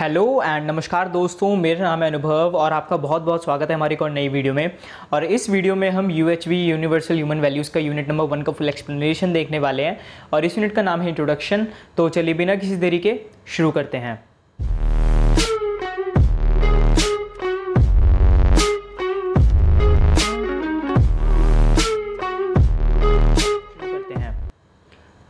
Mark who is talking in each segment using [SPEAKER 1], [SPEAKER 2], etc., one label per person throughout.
[SPEAKER 1] Hello and नमस्कार दोस्तों मेरा नाम है अनुभव और आपका बहुत बहुत स्वागत है हमारी एक और नई वीडियो में और इस वीडियो में हम U H V universal human values का यूनिट नंबर वन का फुल एक्सप्लेनेशन देखने वाले हैं और इस यूनिट का नाम है इंट्रोडक्शन तो चलिए बिना किसी देरी के शुरू करते हैं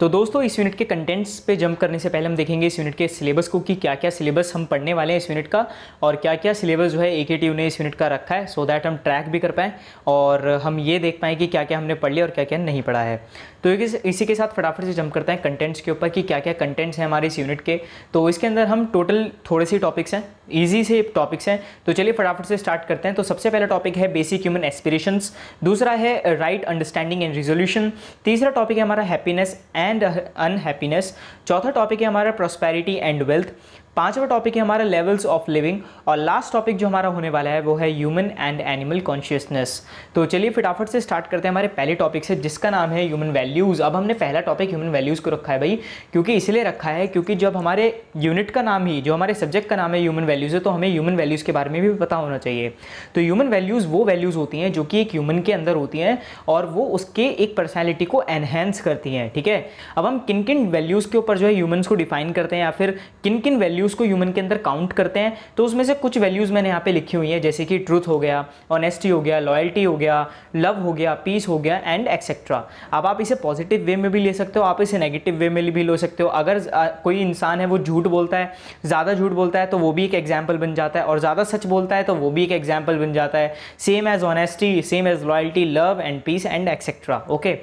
[SPEAKER 1] तो दोस्तों इस यूनिट के कंटेंट्स पे जंप करने से पहले हम देखेंगे इस यूनिट के सिलेबस को कि क्या क्या सिलेबस हम पढ़ने वाले हैं इस यूनिट का और क्या क्या सिलेबस जो है ए के ने इस यूनिट का रखा है सो so दैट हम ट्रैक भी कर पाएँ और हम ये देख पाएँ कि क्या क्या हमने पढ़ लिया और क्या क्या नहीं पढ़ा है तो इसी के साथ फटाफट से जंप करते हैं कंटेंट्स के ऊपर कि क्या क्या कंटेंट्स हैं हमारे इस यूनिट के तो इसके अंदर हम टोटल थोड़े से टॉपिक्स हैं ईजी से टॉपिक्स हैं तो चलिए फटाफट से स्टार्ट करते हैं तो सबसे पहला टॉपिक है बेसिक ह्यूमन एस्पिरेशंस दूसरा है राइट अंडरस्टैंडिंग एंड रिजोल्यूशन तीसरा टॉपिक है हमारा हैप्पीनेस एंड अनहैप्पीनेस चौथा टॉपिक है हमारा प्रोस्पैरिटी एंड वेल्थ पांचवा टॉपिक है हमारा लेवल्स ऑफ लिविंग और लास्ट टॉपिक जो हमारा होने वाला है वो है ह्यूमन एंड एनिमल कॉन्शियसनेस तो चलिए फटाफट से स्टार्ट करते हैं हमारे पहले टॉपिक से जिसका नाम है ह्यूमन वैल्यूज़ अब हमने पहला टॉपिक ह्यूमन वैल्यूज़ को रखा है भाई क्योंकि इसलिए रखा है क्योंकि जब हमारे यूनिट का नाम ही जो हमारे सब्जेक्ट का नाम है ह्यूमन वैल्यूज़ है तो हमें ह्यूमन वैल्यूज़ के बारे में भी पता होना चाहिए तो ह्यूमन वैल्यूज़ वो वैल्यूज़ होती हैं जो कि एक ह्यूमन के अंदर होती हैं और वो उसके एक पर्सनैलिटी को एनहेंस करती हैं ठीक है अब हम किन किन वैल्यूज़ के ऊपर जो है ह्यूमन्स को डिफाइन करते हैं या फिर किन किन वैल्यू वैल्यूज़ को ह्यूमन के अंदर काउंट करते हैं तो उसमें से कुछ वैल्यूज़ मैंने यहाँ पे लिखी हुई है जैसे कि ट्रूथ हो गया ऑनेस्टी हो गया लॉयल्टी हो गया लव हो गया पीस हो गया एंड एक्सेट्रा अब आप इसे पॉजिटिव वे में भी ले सकते हो आप इसे नेगेटिव वे में भी ले सकते हो अगर कोई इंसान है वो झूठ बोलता है ज़्यादा झूठ बोलता है तो वो भी एक एग्जाम्पल बन जाता है और ज़्यादा सच बोलता है तो वो भी एक एग्जाम्पल बन जाता है same as honesty same as loyalty love and peace and etcetera okay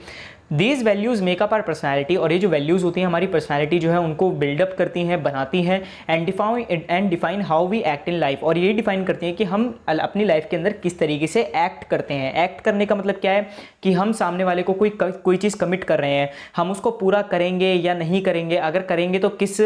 [SPEAKER 1] these values make up our personality और ये जो वैल्यूज़ होती हैं हमारी पर्सनैलिटी जो है उनको बिल्डअप करती हैं बनाती हैं and define and define how we act in life और ये डिफाइन करती हैं कि हम अपनी लाइफ के अंदर किस तरीके से एक्ट करते हैं एक्ट करने का मतलब क्या है कि हम सामने वाले को कोई कोई चीज़ कमिट कर रहे हैं हम उसको पूरा करेंगे या नहीं करेंगे अगर करेंगे तो किस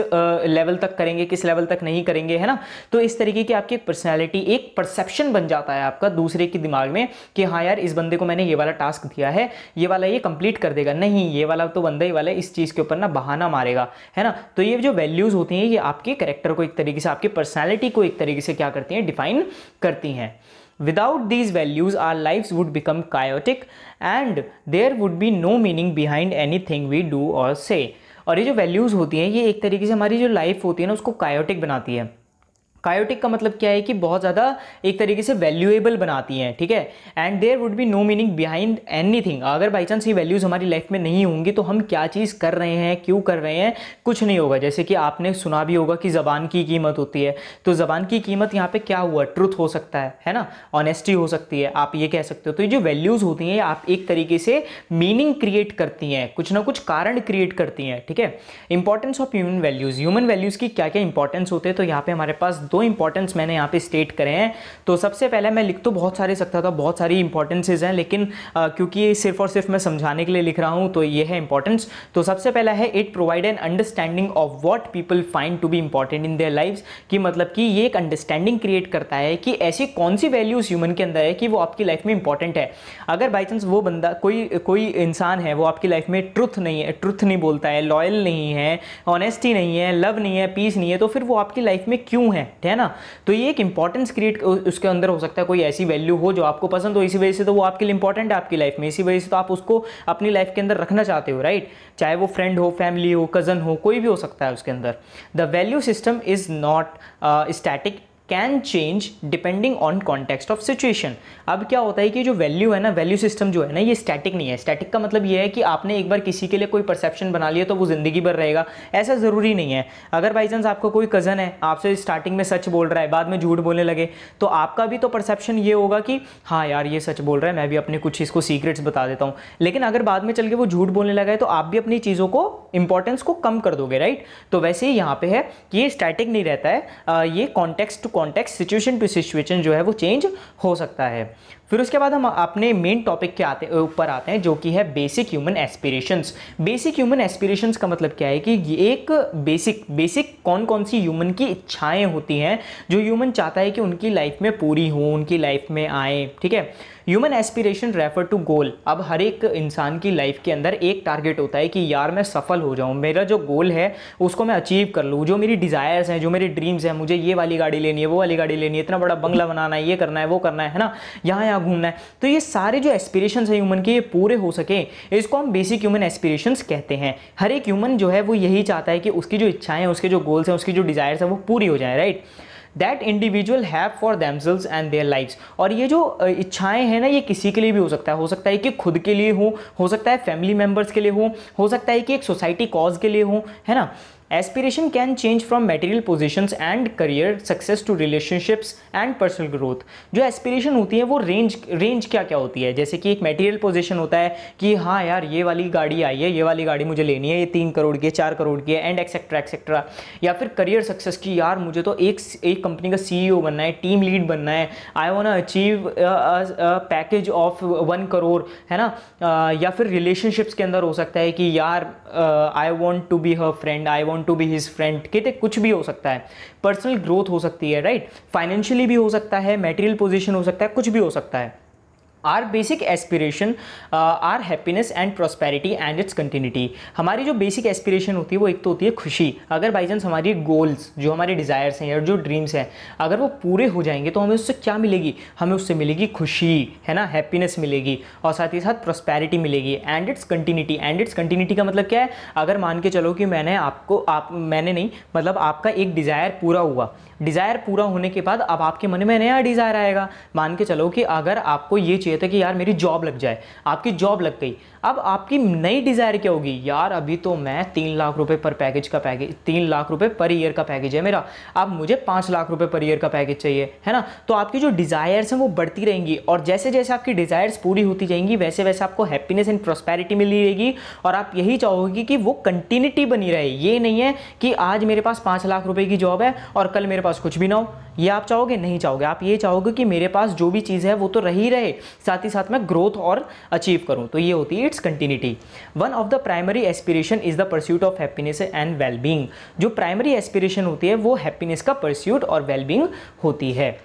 [SPEAKER 1] लेवल तक करेंगे किस लेवल तक नहीं करेंगे है ना तो इस तरीके की आपकी एक पर्सनैलिटी एक परसेप्शन बन जाता है आपका दूसरे के दिमाग में कि हाँ यार इस बंदे को मैंने ये वाला टास्क दिया है ये वाला ये कंप्लीट कर कर देगा नहीं ये वाला तो बंदा ही वाला है इस चीज़ के ऊपर ना बहाना मारेगा है ना तो ये जो वैल्यूज़ होती हैं ये आपके करेक्टर को एक तरीके से आपकी पर्सनैलिटी को एक तरीके से क्या करती हैं डिफाइन करती हैं Without these values, our lives would become chaotic and there would be no meaning behind anything we do or say. और ये जो वैल्यूज़ होती हैं ये एक तरीके से हमारी जो लाइफ होती है ना उसको कायोटिक बनाती है कायोटिक का मतलब क्या है कि बहुत ज़्यादा एक तरीके से वैल्यूएबल बनाती हैं ठीक है and there would be no meaning behind anything अगर बाई चांस ये वैल्यूज़ हमारी लाइफ में नहीं होंगी तो हम क्या चीज़ कर रहे हैं क्यों कर रहे हैं कुछ नहीं होगा जैसे कि आपने सुना भी होगा कि ज़बान की कीमत होती है तो ज़बान की कीमत यहाँ पर क्या हुआ ट्रुथ हो सकता है है ना ऑनेस्टी हो सकती है आप ये कह सकते हो तो ये जो वैल्यूज़ होती हैं आप एक तरीके से मीनिंग क्रिएट करती हैं कुछ ना कुछ कारण क्रिएट करती हैं ठीक है importance of human values human values की क्या क्या इंपॉर्टेंस होते हैं तो यहाँ पर हमारे पास दो इंपॉर्टेंस मैंने यहाँ पे स्टेट करे हैं तो सबसे पहले मैं लिख तो बहुत सारे सकता था बहुत सारी इंपॉर्टेंसेज हैं लेकिन आ, क्योंकि सिर्फ और सिर्फ मैं समझाने के लिए लिख रहा हूँ तो ये है इंपॉर्टेंस तो सबसे पहला है it provide an understanding of what people find to be important in their life कि मतलब कि ये एक अंडरस्टैंडिंग क्रिएट करता है कि ऐसी कौन सी वैल्यूज़ ह्यूमन के अंदर है कि वो आपकी लाइफ में इंपॉर्टेंट है अगर बाई चांस वो बंदा कोई कोई इंसान है वो आपकी लाइफ में ट्रुथ नहीं है ट्रुथ नहीं बोलता है लॉयल नहीं है ऑनेस्टी नहीं है लव नहीं है पीस नहीं है तो फिर वो आपकी लाइफ में क्यों है है ना तो ये एक इंपॉर्टेंस क्रिएट उसके अंदर हो सकता है कोई ऐसी वैल्यू हो जो आपको पसंद हो इसी वजह से तो वो आपके लिए इंपॉर्टेंट है आपकी लाइफ में इसी वजह से तो आप उसको अपनी लाइफ के अंदर रखना चाहते हो राइट चाहे वो फ्रेंड हो फैमिली हो कज़न हो कोई भी हो सकता है उसके अंदर the value system is not static can change depending on context of situation अब क्या होता है कि जो वैल्यू है ना वैल्यू सिस्टम जो है ना ये स्टैटिक नहीं है स्टैटिक का मतलब ये है कि आपने एक बार किसी के लिए कोई परसेप्शन बना लिया तो वो ज़िंदगी भर रहेगा ऐसा ज़रूरी नहीं है अगर बाई चांस आपका कोई कज़न है आपसे स्टार्टिंग में सच बोल रहा है बाद में झूठ बोलने लगे तो आपका भी तो परसेप्शन ये होगा कि हाँ यार ये सच बोल रहा है मैं भी अपने कुछ इसको सीक्रेट्स बता देता हूँ लेकिन अगर बाद में चल के वो झूठ बोलने लगा है तो आप भी अपनी चीज़ों को इंपॉर्टेंस को कम कर दोगे राइट तो वैसे ही यहाँ पे है कि ये स्टैटिक नहीं रहता है ये context to context situation to situation जो है वो चेंज हो सकता है फिर उसके बाद हम अपने मेन टॉपिक के आते ऊपर आते हैं जो कि है basic human aspirations basic human aspirations का मतलब क्या है कि एक बेसिक बेसिक कौन कौन सी ह्यूमन की इच्छाएं होती हैं जो ह्यूमन चाहता है कि उनकी लाइफ में पूरी हो उनकी लाइफ में आए ठीक है human aspiration refer to goal अब हर एक इंसान की लाइफ के अंदर एक टारगेट होता है कि यार मैं सफल हो जाऊँ मेरा जो गोल है उसको मैं अचीव कर लूँ जो मेरी डिज़ायर्स हैं जो मेरे ड्रीम्स हैं मुझे ये वाली गाड़ी लेनी है वो वाली गाड़ी लेनी है इतना बड़ा बंगला बनाना है ये करना है वो करना है ना यहाँ यहाँ घूमना है तो ये सारे जो एस्पिरेशन है ह्यूमन के ये पूरे हो सके इसको हम बेसिक ह्यूमन एस्पिरेशन कहते हैं हर एक ह्यूमन जो है वो यही चाहता है कि उसकी जो इच्छाएं हैं उसके जो गोल्स हैं उसकी जो डिज़ायर्स हैं वो पूरी हो जाए right that individual have for themselves and their lives और ये जो इच्छाएं हैं ना ये किसी के लिए भी हो सकता है हो सकता है कि खुद के लिए हो हो सकता है फैमिली मेम्बर्स के लिए हो हो सकता है कि एक सोसाइटी कॉज के लिए हो है ना aspiration can change from material position and career success to relationships and personal growth जो एस्पिरेशन होती है वो रेंज रेंज क्या क्या होती है जैसे कि एक मेटेरियल पोजिशन होता है कि हाँ यार ये वाली गाड़ी आई है ये वाली गाड़ी मुझे लेनी है ये तीन करोड़ की है चार करोड़ की है एंड एक्सेट्रा एक्सेट्रा या फिर करियर सक्सेस की यार मुझे तो एक एक कंपनी का सी बनना है टीम लीड बनना है I want achieve package of one crore है ना uh, या फिर रिलेशनशिप्स के अंदर हो सकता है कि यार I want to be her friend I want to be his friend ठीक है तो कुछ भी हो सकता है पर्सनल ग्रोथ हो सकती है राइट फाइनेंशियली भी हो सकता है मेटेरियल पोजिशन हो सकता है कुछ भी हो सकता है our basic aspiration are happiness and prosperity and its continuity हमारी जो बेसिक एस्पिरेशन होती है वो एक तो होती है खुशी अगर बाई चांस हमारी गोल्स जो हमारे डिज़ायर्स हैं या जो ड्रीम्स हैं अगर वो पूरे हो जाएंगे तो हमें उससे क्या मिलेगी हमें उससे मिलेगी खुशी है ना हैप्पीनेस मिलेगी और साथ ही साथ प्रोस्पेरिटी मिलेगी and its continuity and its continuity का मतलब क्या है अगर मान के चलो कि मैंने आपको आप मैंने नहीं मतलब आपका एक डिज़ायर पूरा हुआ डिज़ायर पूरा होने के बाद अब आपके मन में नया डिज़ायर आएगा मान के चलो कि अगर आपको ये चीज़ चाहिए था कि यार मेरी जॉब लग जाए आपकी जॉब लग गई अब आपकी नई डिज़ायर क्या होगी यार अभी तो मैं तीन लाख रुपए पर पैकेज का पैकेज तीन लाख रुपए पर ईयर का पैकेज है मेरा अब मुझे पाँच लाख रुपए पर ईयर का पैकेज चाहिए है ना तो आपकी जो डिज़ायर्स हैं वो बढ़ती रहेंगी और जैसे जैसे आपकी डिज़ायर्स पूरी होती जाएंगी वैसे वैसे आपको हैप्पीनेस एंड प्रोस्पैरिटी मिली रहेगी और आप यही चाहोगे कि वो कंटिन्यूटी बनी रहे ये नहीं है कि आज मेरे पास पाँच लाख रुपये की जॉब है और कल मेरे पास कुछ भी ना हो ये आप चाहोगे नहीं चाहोगे आप ये चाहोगे कि मेरे पास जो भी चीज़ है वो तो रही रहे साथ ही साथ मैं ग्रोथ और अचीव करूँ तो ये होती है its continuity one of the primary aspiration is the pursuit of happiness and wellbeing जो प्राइमरी एस्पिरेशन होती है वो हैप्पीनेस का परस्यूट और वेलबींग होती है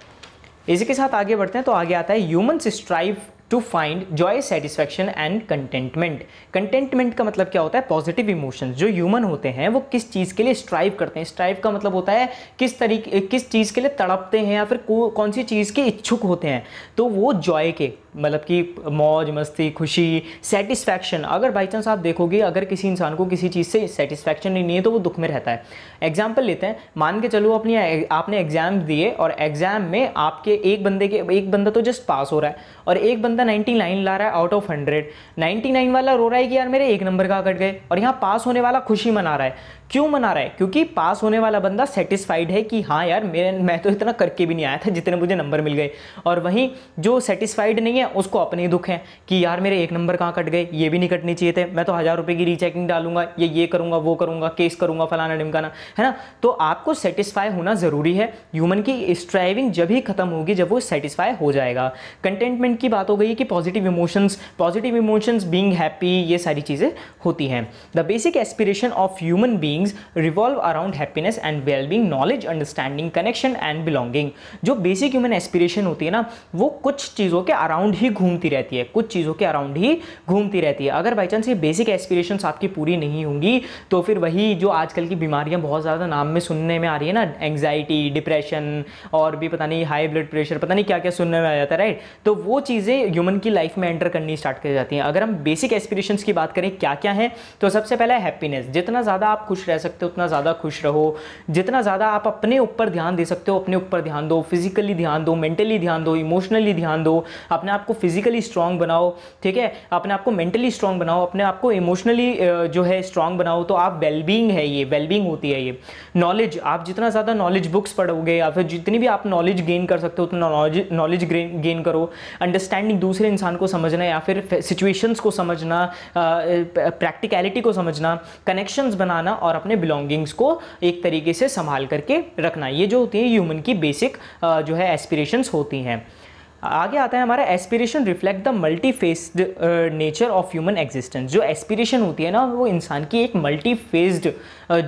[SPEAKER 1] इसी के साथ आगे बढ़ते हैं तो आगे आता है human strive to find joy satisfaction and contentment contentment का मतलब क्या होता है पॉजिटिव इमोशंस जो ह्यूमन होते हैं वो किस चीज़ के लिए स्ट्राइव करते हैं स्ट्राइव का मतलब होता है किस तरीके किस चीज़ के लिए तड़पते हैं या फिर कौन सी चीज़ के इच्छुक होते हैं तो वो जॉय के मतलब कि मौज मस्ती खुशी सेटिस्फैक्शन अगर बाई चांस आप देखोगे अगर किसी इंसान को किसी चीज़ से सेटिस्फैक्शन नहीं है तो वो दुख में रहता है एग्जाम्पल लेते हैं मान के चलो अपनी आपने एग्जाम दिए और एग्जाम में आपके एक बंदे के एक बंदा तो जस्ट पास हो रहा है और एक बंदा बंदा 99 ला रहा है आउट ऑफ 100 99 वाला रो रहा है कि यार मेरे एक नंबर का कट गए और यहाँ पास होने वाला खुशी मना रहा है क्यों मना रहा है क्योंकि पास होने वाला बंदा सेटिस्फाइड है कि हाँ यार मेरे मैं तो इतना करके भी नहीं आया था जितने मुझे नंबर मिल गए और वहीं जो सेटिस्फाइड नहीं है उसको अपने ही दुख है कि यार मेरे एक नंबर कहाँ कट गए ये भी नहीं कटने चाहिए थे मैं तो हज़ार रुपये की रीचेकिंग डालूंगा ये ये करूँगा वो करूँगा केस करूँगा फलाना ढिमकाना है ना तो आपको सेटिस्फाई होना ज़रूरी है ह्यूमन की स्ट्राइविंग जब ही खत्म होगी जब वो सेटिस्फाई हो जाएगा कंटेंटमेंट की बात हो गई कि positive emotions positive emotions being happy ये सारी चीज़ें होती हैं the basic aspiration of human being beings revolve around happiness and well-being, knowledge, understanding, connection and belonging. जो बेसिक ह्यूमन एस्पिरेशन होती है ना वो कुछ चीज़ों के अराउंड ही घूमती रहती है कुछ चीज़ों के अराउंड ही घूमती रहती है अगर बाई चांस ये बेसिक एस्पिरेशन आपकी पूरी नहीं होंगी तो फिर वही जो आजकल की बीमारियां बहुत ज़्यादा नाम में सुनने में आ रही है ना एंग्जाइटी डिप्रेशन और भी पता नहीं हाई ब्लड प्रेशर पता नहीं क्या क्या सुनने में आ जाता है राइट तो वो चीज़ें ह्यूमन की लाइफ में एंटर करनी स्टार्ट कर जाती हैं अगर हम बेसिक एस्पिरेशंस की बात करें क्या क्या है तो सबसे पहले हैप्पीनेस जितना ज़्यादा आप खुश खुश रह सकते हो उतना ज़्यादा खुश रहो जितना ज़्यादा आप अपने ऊपर ध्यान दे सकते हो अपने ऊपर ध्यान दो फिजिकली ध्यान दो मेंटली ध्यान दो इमोशनली ध्यान दो अपने आप को फिजिकली स्ट्रांग बनाओ ठीक है अपने आप को मेंटली स्ट्रांग बनाओ अपने आप को इमोशनली जो है स्ट्रांग बनाओ तो आप वेलबींग है ये वेलबींग होती है ये नॉलेज आप जितना ज़्यादा नॉलेज बुक्स पढ़ोगे या फिर जितनी भी आप नॉलेज गेन कर सकते हो उतना नॉलेज नॉलेज गेन करो अंडरस्टैंडिंग दूसरे इंसान को समझना या फिर सिचुएशंस को समझना प्रैक्टिकलिटी को समझना कनेक्शंस बनाना और अपने बिलोंगिंग्स को एक तरीके से संभाल करके रखना ये जो होती है ह्यूमन की बेसिक जो है एस्पिरेशंस होती हैं आगे आता है हमारा aspiration reflect the multi faceted nature of human existence जो एस्पिरेशन होती है ना वो इंसान की एक मल्टी फेस्ड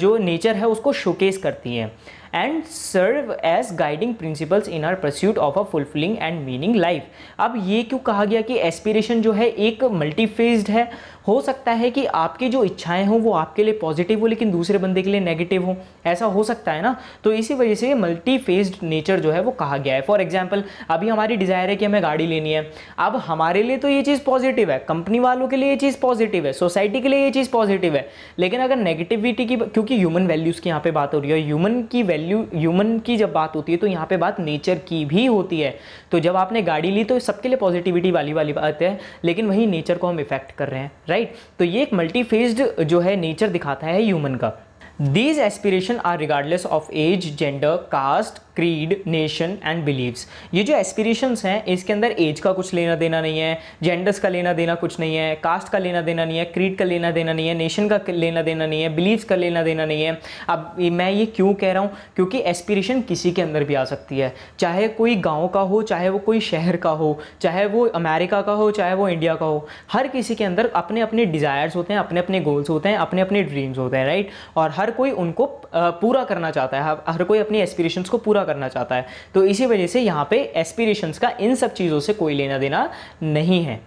[SPEAKER 1] जो नेचर है उसको शोकेस करती है and serve as guiding principles in our pursuit of a fulfilling and meaning life अब ये क्यों कहा गया कि एस्पिरेशन जो है एक मल्टी है हो सकता है कि आपकी जो इच्छाएं हों वो आपके लिए पॉजिटिव हो लेकिन दूसरे बंदे के लिए नेगेटिव हो ऐसा हो सकता है ना तो इसी वजह से मल्टी फेज्ड नेचर जो है वो कहा गया है फॉर एग्जाम्पल अभी हमारी डिज़ायर है कि हमें गाड़ी लेनी है अब हमारे लिए तो ये चीज़ पॉजिटिव है कंपनी वालों के लिए ये चीज़ पॉजिटिव है सोसाइटी के लिए ये चीज़ पॉजिटिव है लेकिन अगर नेगेटिविटी की क्योंकि ह्यूमन वैल्यूज़ की यहाँ पे बात हो रही है ह्यूमन की वैल्यू वैल्यू ह्यूमन की जब बात होती है तो यहाँ पे बात नेचर की भी होती है तो जब आपने गाड़ी ली तो सबके लिए पॉजिटिविटी वाली वाली बात है लेकिन वही नेचर को हम इफेक्ट कर रहे हैं राइट तो ये एक मल्टी जो है नेचर दिखाता है ह्यूमन का these aspiration are regardless of age gender caste creed nation and beliefs ये जो aspirations हैं इसके अंदर एज का कुछ लेना देना नहीं है जेंडर्स का लेना देना कुछ नहीं है कास्ट का लेना देना नहीं है क्रीड का लेना देना नहीं है नेशन का लेना देना नहीं है बिलीव्स का लेना देना नहीं है अब मैं ये क्यों कह रहा हूँ क्योंकि एस्पिरेशन किसी के अंदर भी आ सकती है चाहे कोई गाँव का हो चाहे वो कोई शहर का हो चाहे वो अमेरिका का हो चाहे वो इंडिया का हो हर किसी के अंदर अपने अपने डिज़ायर्स होते हैं अपने अपने गोल्स होते हैं अपने अपने ड्रीम्स होते हैं राइट और हर हर कोई उनको पूरा करना चाहता है हर कोई अपनी एस्पिरेशंस को पूरा करना चाहता है तो इसी वजह से यहाँ पे एस्पिरेशंस का इन सब चीज़ों से कोई लेना देना नहीं है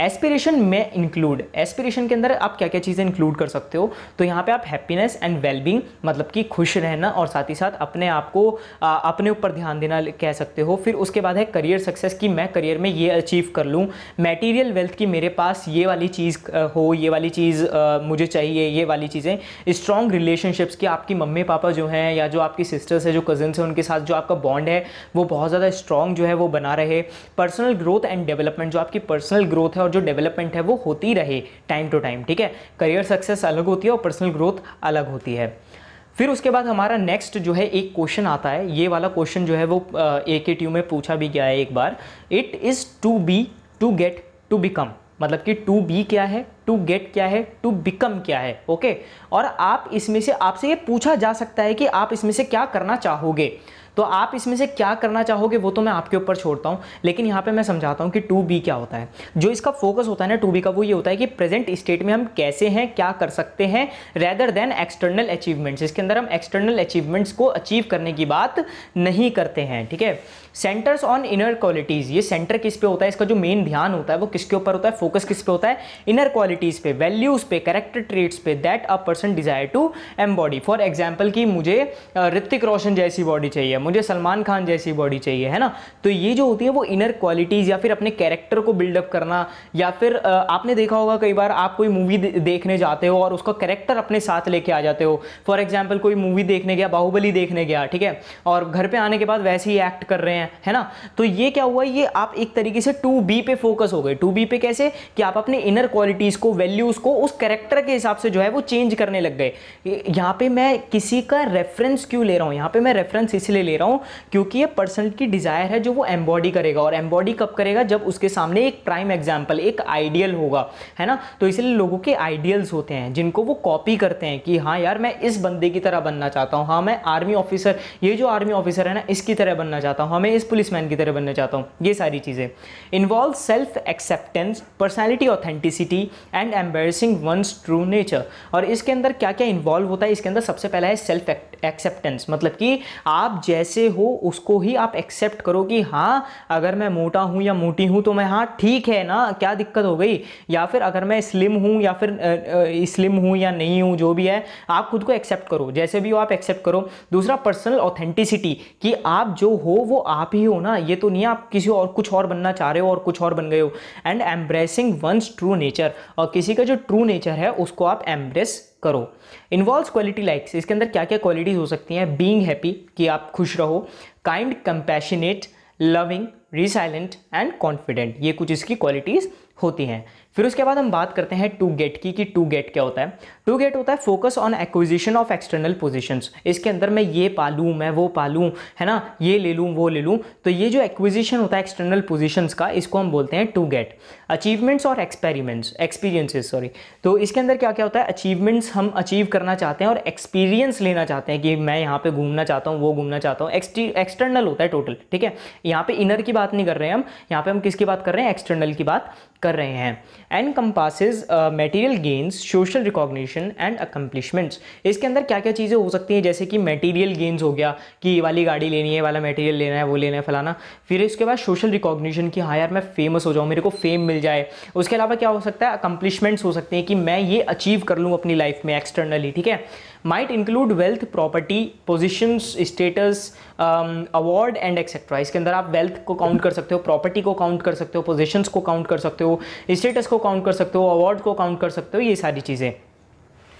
[SPEAKER 1] एस्पिरेशन में इंक्लूड एस्पिरेशन के अंदर आप क्या क्या चीज़ें इंक्लूड कर सकते हो तो यहाँ पे आप हैप्पीनेस एंड वेलबींग मतलब कि खुश रहना और साथ ही साथ अपने आप को अपने ऊपर ध्यान देना कह सकते हो फिर उसके बाद है करियर सक्सेस कि मैं करियर में ये अचीव कर लूँ मेटीरियल वेल्थ की मेरे पास ये वाली चीज़ हो ये वाली चीज़ मुझे चाहिए ये वाली चीज़ें स्ट्रॉन्ग रिलेशनशिप्स की आपकी मम्मी पापा जो हैं या जो आपकी सिस्टर्स है जो कज़न्स हैं उनके साथ जो आपका बॉन्ड है वो बहुत ज़्यादा स्ट्रॉन्ग जो है वो बना रहे पर्सनल ग्रोथ एंड डेवलपमेंट जो आपकी पर्सनल ग्रोथ है और और जो डेवलपमेंट है वो होती रहे टाइम टू टाइम ठीक है करियर सक्सेस अलग होती है और पर्सनल ग्रोथ अलग होती है फिर उसके बाद हमारा नेक्स्ट जो है एक क्वेश्चन आता है ये वाला क्वेश्चन जो है वो ए के ट्यू में पूछा भी गया है एक बार it is to be to get to become मतलब कि टू बी क्या है टू गेट क्या है टू बिकम क्या है ओके और आप इसमें से आपसे ये पूछा जा सकता है कि आप इसमें से क्या करना चाहोगे तो आप इसमें से क्या करना चाहोगे वो तो मैं आपके ऊपर छोड़ता हूँ लेकिन यहाँ पर मैं समझाता हूँ कि टू बी क्या होता है जो इसका फोकस होता है ना टू बी का वो ये होता है कि प्रेजेंट स्टेट में हम कैसे हैं क्या कर सकते हैं रेदर देन एक्सटर्नल अचीवमेंट्स इसके अंदर हम एक्सटर्नल अचीवमेंट्स को अचीव करने की बात नहीं करते हैं ठीक है सेंटर्स ऑन इनर क्वालिटीज़ ये सेंटर किस पे होता है इसका जो मेन ध्यान होता है वो किसके ऊपर होता है फोकस किस पे होता है इनर क्वालिटीज़ पे वैल्यूज़ पे करेक्टर ट्रेट्स पे that a person desire to embody for example कि मुझे ऋतिक रोशन जैसी बॉडी चाहिए है मुझे सलमान खान जैसी बॉडी चाहिए है ना तो ये जो होती है वो इनर क्वालिटीज़ या फिर अपने कैरेक्टर को बिल्डअप करना या फिर आपने देखा होगा कई बार आप कोई मूवी देखने जाते हो और उसका कैरेक्टर अपने साथ लेके आ जाते हो फॉर एग्जाम्पल कोई मूवी देखने गया बाहुबली देखने गया ठीक है और घर पर आने के बाद वैसे ही एक्ट कर रहे हैं है ना तो ये क्या हुआ ये आप एक तरीके से टू बी पे फोकस हो गए टू बी पे कैसे कि आप अपने इनर क्वालिटीज़ को वैल्यूज़ को उस कैरेक्टर के हिसाब से जो है वो चेंज करने लग गए यहाँ पे मैं किसी का रेफरेंस क्यों ले रहा हूँ यहाँ पे मैं रेफरेंस इसलिए ले रहा हूँ क्योंकि ये पर्सन की डिज़ायर है जो वो एम्बॉडी करेगा और एम्बॉडी कब करेगा जब उसके सामने एक प्राइम एग्जाम्पल एक आइडियल होगा है ना तो इसलिए लोगों के आइडियल्स होते हैं जिनको वो कॉपी करते हैं कि हाँ यार मैं इस बंदे की तरह बनना चाहता हूँ हाँ मैं आर्मी ऑफिसर ये जो आर्मी ऑफिसर है ना इसकी तरह बनना चाहता हूँ हाँ मैं इस पुलिस की तरह बनना चाहता हूँ ये सारी चीज़ें involve self acceptance personality authenticity and embracing one's true nature और इसके अंदर क्या क्या इन्वॉल्व होता है इसके अंदर सबसे पहला है सेल्फ एक्सेप्टेंस मतलब कि आप जैसे जैसे हो उसको ही आप एक्सेप्ट करो कि हाँ अगर मैं मोटा हूँ या मोटी हूँ तो मैं हाँ ठीक है ना क्या दिक्कत हो गई या फिर अगर मैं स्लिम हूँ या फिर स्लिम हूँ या नहीं हूँ जो भी है आप खुद को एक्सेप्ट करो जैसे भी हो आप एक्सेप्ट करो दूसरा पर्सनल ऑथेंटिसिटी कि आप जो हो वो आप ही हो ना ये तो नहीं आप किसी और कुछ और बनना चाह रहे हो और कुछ और बन गए हो and embracing one's true nature और किसी का जो ट्रू नेचर है उसको आप एम्ब्रेस करो इन्वॉल्व क्वालिटी लाइक्स इसके अंदर क्या क्या क्वालिटीज़ हो सकती हैं बींग हैप्पी कि आप खुश रहो kind compassionate loving resilient and confident ये कुछ इसकी क्वालिटीज़ होती हैं फिर उसके बाद हम बात करते हैं टू गेट की कि टू गेट क्या होता है टू गेट होता है focus on acquisition of external positions इसके अंदर मैं ये पालूँ मैं वो पालूँ है ना ये ले लूँ वो ले लूँ तो ये जो एक्विजिशन होता है एक्सटर्नल पोजिशंस का इसको हम बोलते हैं टू गेट अचीवमेंट्स और एक्सपेरिमेंट्स एक्सपीरियंसेस सॉरी तो इसके अंदर क्या क्या होता है अचीवमेंट्स हम अचीव करना चाहते हैं और एक्सपीरियंस लेना चाहते हैं कि मैं यहाँ पर घूमना चाहता हूँ वो घूमना चाहता हूँ एक्सटर्नल होता है टोटल ठीक है यहाँ पर इनर की बात नहीं कर रहे हैं हम यहाँ पर हम किसकी बात कर रहे हैं एक्सटर्नल की बात कर रहे हैं and encompasses material gains social recognition and accomplishments इसके अंदर क्या क्या चीज़ें हो सकती हैं जैसे कि मेटीरियल गेंस हो गया कि ये वाली गाड़ी लेनी है वाला मेटीरियल लेना है वो लेना है फलाना फिर इसके बाद सोशल रिकॉग्निशन कि हाँ यार मैं फेमस हो जाऊँ मेरे को फेम मिल जाए उसके अलावा क्या हो सकता है अकम्पलिशमेंट्स हो सकते हैं कि मैं ये अचीव कर लूँ अपनी लाइफ में एक्सटर्नली ठीक है might include wealth property position status award and etcetera इसके अंदर आप वेल्थ को काउंट कर सकते हो प्रॉपर्टी को काउंट कर सकते हो पोजिशंस को काउंट कर सकते हो स्टेटस को काउंट कर सकते हो अवार्ड को काउंट कर सकते हो ये सारी चीज़ें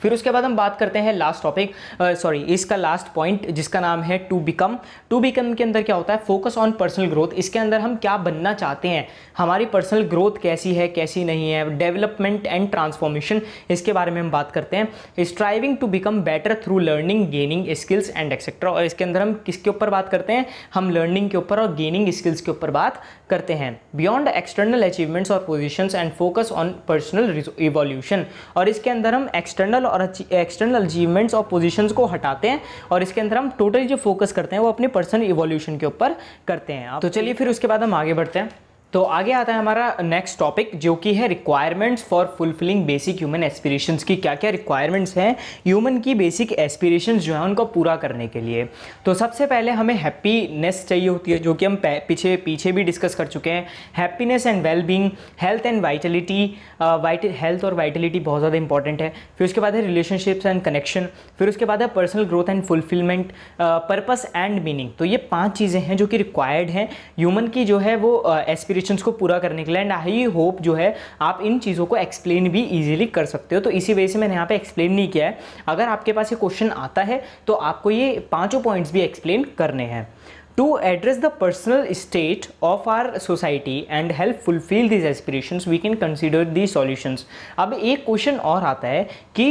[SPEAKER 1] फिर उसके बाद हम बात करते हैं लास्ट टॉपिक सॉरी इसका लास्ट पॉइंट जिसका नाम है टू बिकम टू बिकम के अंदर क्या होता है फोकस ऑन पर्सनल ग्रोथ इसके अंदर हम क्या बनना चाहते हैं हमारी पर्सनल ग्रोथ कैसी है कैसी नहीं है डेवलपमेंट एंड ट्रांसफॉर्मेशन इसके बारे में हम बात करते हैं striving to become better through learning gaining skills and etcetera और इसके अंदर हम किसके ऊपर बात करते हैं हम लर्निंग के ऊपर और गेनिंग स्किल्स के ऊपर बात करते हैं बियॉन्ड एक्सटर्नल अचीवमेंट्स और position and focus on personal evolution और इसके अंदर हम एक्सटर्नल और एक्सटर्नल अचीवमेंट्स और पोजिशन को हटाते हैं और इसके अंदर हम टोटली जो फोकस करते हैं वो अपने पर्सनल इवोल्यूशन के ऊपर करते हैं तो चलिए फिर उसके बाद हम आगे बढ़ते हैं तो आगे आता है हमारा नेक्स्ट टॉपिक जो कि है requirements for fulfilling basic human aspirations की क्या क्या रिक्वायरमेंट्स हैं ह्यूमन की बेसिक एस्पिरेशंस जो है उनको पूरा करने के लिए तो सबसे पहले हमें हैप्पीनेस चाहिए होती है जो कि हम पीछे पीछे भी डिस्कस कर चुके हैं happiness and wellbeing health and vitality वाइट हेल्थ और वाइटलिटी बहुत ज़्यादा इंपॉर्टेंट है फिर उसके बाद है रिलेशनशिप्स एंड कनेक्शन फिर उसके बाद है personal growth and fulfilment purpose and meaning तो ये पाँच चीज़ें हैं जो कि रिक्वायर्ड हैं ह्यूमन की जो है वो एस्पिरेशन एस्पिरेशंस को पूरा करने के लिए एंड आई होप जो है आप इन चीज़ों को एक्सप्लेन भी ईजिली कर सकते हो तो इसी वजह से मैंने यहाँ पे एक्सप्लेन नहीं किया है अगर आपके पास ये क्वेश्चन आता है तो आपको ये पाँचों पॉइंट्स भी एक्सप्लेन करने हैं To address the personal state of our society and help fulfill these aspirations, we can consider these solutions. अब एक क्वेश्चन और आता है कि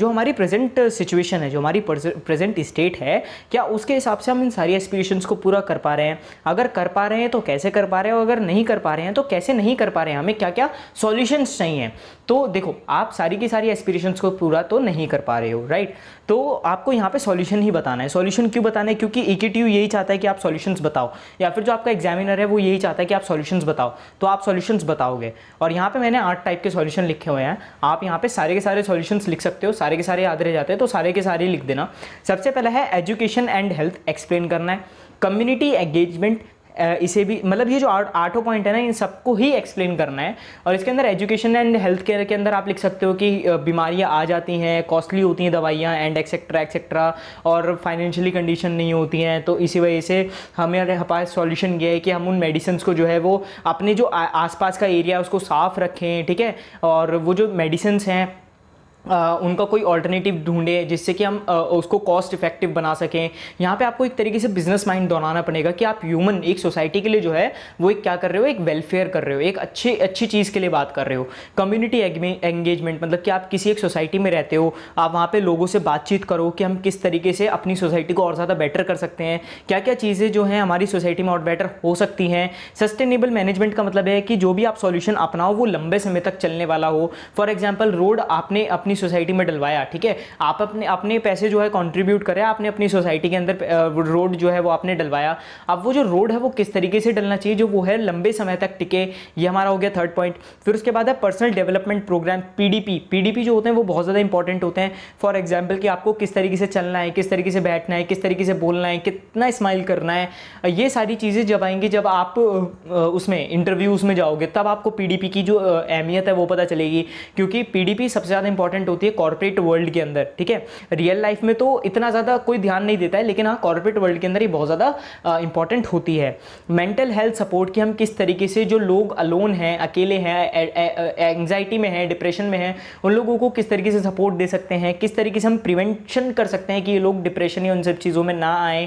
[SPEAKER 1] जो हमारी प्रेजेंट सिचुएशन है जो हमारी प्रेजेंट स्टेट है क्या उसके हिसाब से हम इन सारी एस्पिरेशंस को पूरा कर पा रहे हैं अगर कर पा रहे हैं तो कैसे कर पा रहे हैं और अगर नहीं कर पा रहे हैं तो कैसे नहीं कर पा रहे हैं हमें क्या क्या सॉल्यूशंस चाहिए तो देखो आप सारी की सारी एस्पिरेशंस को पूरा तो नहीं कर पा रहे हो राइट तो आपको यहाँ पे सॉल्यूशन ही बताना है सॉल्यूशन क्यों बताना है क्योंकि ई e यही चाहता है कि आप सॉल्यूशंस बताओ या फिर जो आपका एग्जामिनर है वो यही चाहता है कि आप सॉल्यूशंस बताओ तो आप सॉल्यूशंस बताओगे और यहाँ पे मैंने आठ टाइप के सॉल्यूशन लिखे हुए हैं आप यहाँ पे सारे के सारे सॉल्यूशंस लिख सकते हो सारे के सारे याद रह जाते हैं तो सारे के सारे लिख देना सबसे पहला है एजुकेशन एंड हेल्थ एक्सप्लेन करना है कम्युनिटी एंगेजमेंट इसे भी मतलब ये जो आठों पॉइंट है ना इन सबको ही एक्सप्लेन करना है और इसके अंदर एजुकेशन एंड हेल्थ केयर के अंदर आप लिख सकते हो कि बीमारियाँ आ जाती हैं कॉस्टली होती हैं दवाइयाँ एंड एक्सेट्रा एक्सेट्रा और फाइनेंशियली कंडीशन नहीं होती हैं तो इसी वजह से हमारे पास सॉल्यूशन ये है कि हम उन मेडिसिन को जो है वो अपने जो आसपास का एरिया है उसको साफ़ रखें ठीक है और वो जो मेडिसिन हैं Uh, उनका कोई ऑल्टरनेटिव ढूंढे जिससे कि हम uh, उसको कॉस्ट इफेक्टिव बना सकें यहाँ पे आपको एक तरीके से बिजनेस माइंड दोहराना पड़ेगा कि आप ह्यूमन एक सोसाइटी के लिए जो है वो एक क्या कर रहे हो एक वेलफेयर कर रहे हो एक अच्छे अच्छी चीज़ के लिए बात कर रहे हो कम्युनिटी एंगेजमेंट मतलब कि आप किसी एक सोसाइटी में रहते हो आप वहाँ पर लोगों से बातचीत करो कि हम किस तरीके से अपनी सोसाइटी को और ज़्यादा बेटर कर सकते हैं क्या क्या चीज़ें जो हैं हमारी सोसाइटी में और बेटर हो सकती हैं सस्टेनेबल मैनेजमेंट का मतलब है कि जो भी आप सोल्यूशन अपनाओ वो लंबे समय तक चलने वाला हो फॉर एग्जाम्पल रोड आपने अपनी अपनी सोसाइटी में डलवाया ठीक है आप अपने अपने पैसे जो है कॉन्ट्रीब्यूट करें आपने अपनी सोसाइटी के अंदर रोड जो है वो आपने डलवाया अब वो जो रोड है वो किस तरीके से डलना चाहिए जो वो है लंबे समय तक टिके ये हमारा हो गया थर्ड पॉइंट फिर उसके बाद है personal development programme PDP PDP जो होते हैं वो बहुत ज़्यादा इंपॉर्टेंट होते हैं फॉर एग्जाम्पल कि आपको किस तरीके से चलना है किस तरीके से बैठना है किस तरीके से बोलना है कितना स्माइल करना है ये सारी चीज़ें जब आएंगी जब आप उसमें इंटरव्यूज़ में जाओगे तब आपको पीडीपी की जो अहमियत है वो पता चलेगी क्योंकि पीडीपी सबसे ज़्यादा इंपॉर्टेंट इंपॉर्टेंट होती है कॉर्पोरेट वर्ल्ड के अंदर ठीक है रियल लाइफ में तो इतना ज़्यादा कोई ध्यान नहीं देता है लेकिन हाँ कॉर्पोरेट वर्ल्ड के अंदर ये बहुत ज़्यादा इंपॉर्टेंट होती है मेंटल हेल्थ सपोर्ट की हम किस तरीके से जो लोग अलोन हैं अकेले हैं एंगजाइटी में है डिप्रेशन में है उन लोगों को किस तरीके से सपोर्ट दे सकते हैं किस तरीके से हम प्रिवेंशन कर सकते हैं कि ये लोग डिप्रेशन या उन सब चीज़ों में ना आए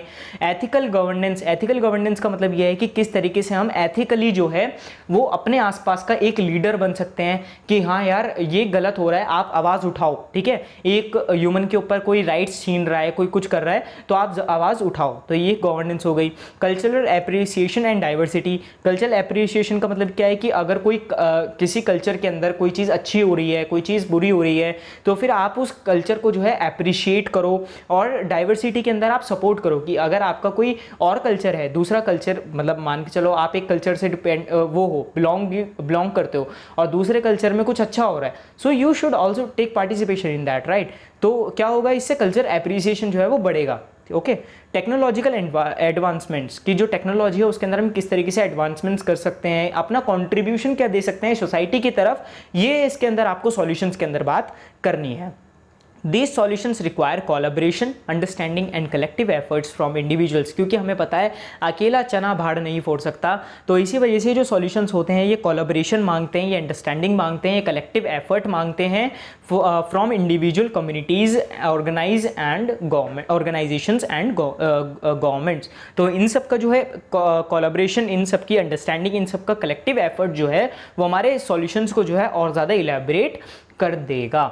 [SPEAKER 1] एथिकल गवर्नेंस एथिकल गवर्नेंस का मतलब यह है कि किस तरीके से हम एथिकली जो है वो अपने आसपास का एक लीडर बन सकते हैं कि हाँ यार ये गलत हो रहा है आप आवाज़ उठाओ ठीक है एक ह्यूमन के ऊपर कोई राइट छीन रहा है कोई कुछ कर रहा है तो आप आवाज़ उठाओ तो ये गवर्नेंस हो गई cultural appreciation and diversity cultural appreciation का मतलब क्या है कि अगर कोई आ, किसी कल्चर के अंदर कोई चीज़ अच्छी हो रही है कोई चीज़ बुरी हो रही है तो फिर आप उस कल्चर को जो है अप्रिशिएट करो और डाइवर्सिटी के अंदर आप सपोर्ट करो कि अगर आपका कोई और कल्चर है दूसरा कल्चर मतलब मान के चलो आप एक कल्चर से डिपेंड वो हो बिलोंग बिलोंग करते हो और दूसरे कल्चर में कुछ अच्छा हो रहा है so you should also take participation in that right तो क्या होगा इससे कल्चर एप्रिसिएशन जो है वो बढ़ेगा ओके टेक्नोलॉजिकल एडवांसमेंट्स की जो टेक्नोलॉजी है उसके अंदर हम किस तरीके से एडवांसमेंट्स कर सकते हैं अपना कॉन्ट्रीब्यूशन क्या दे सकते हैं सोसाइटी की तरफ ये इसके अंदर आपको सॉल्यूशंस के अंदर बात करनी है these solutions require collaboration understanding and collective efforts from individuals क्योंकि हमें पता है अकेला चना भाड़ नहीं फोड़ सकता तो इसी वजह से जो सॉल्यूशंस होते हैं ये कोलाब्रेशन मांगते हैं ये अंडरस्टैंडिंग मांगते हैं ये कलेक्टिव एफर्ट मांगते हैं from individual communities organise and government organisations and governments तो इन सब का जो है कोलाब्रेशन uh, इन सब की अंडरस्टैंडिंग इन सब का कलेक्टिव एफर्ट जो है वो हमारे सॉल्यूशंस को जो है और ज़्यादा इलेबरेट कर देगा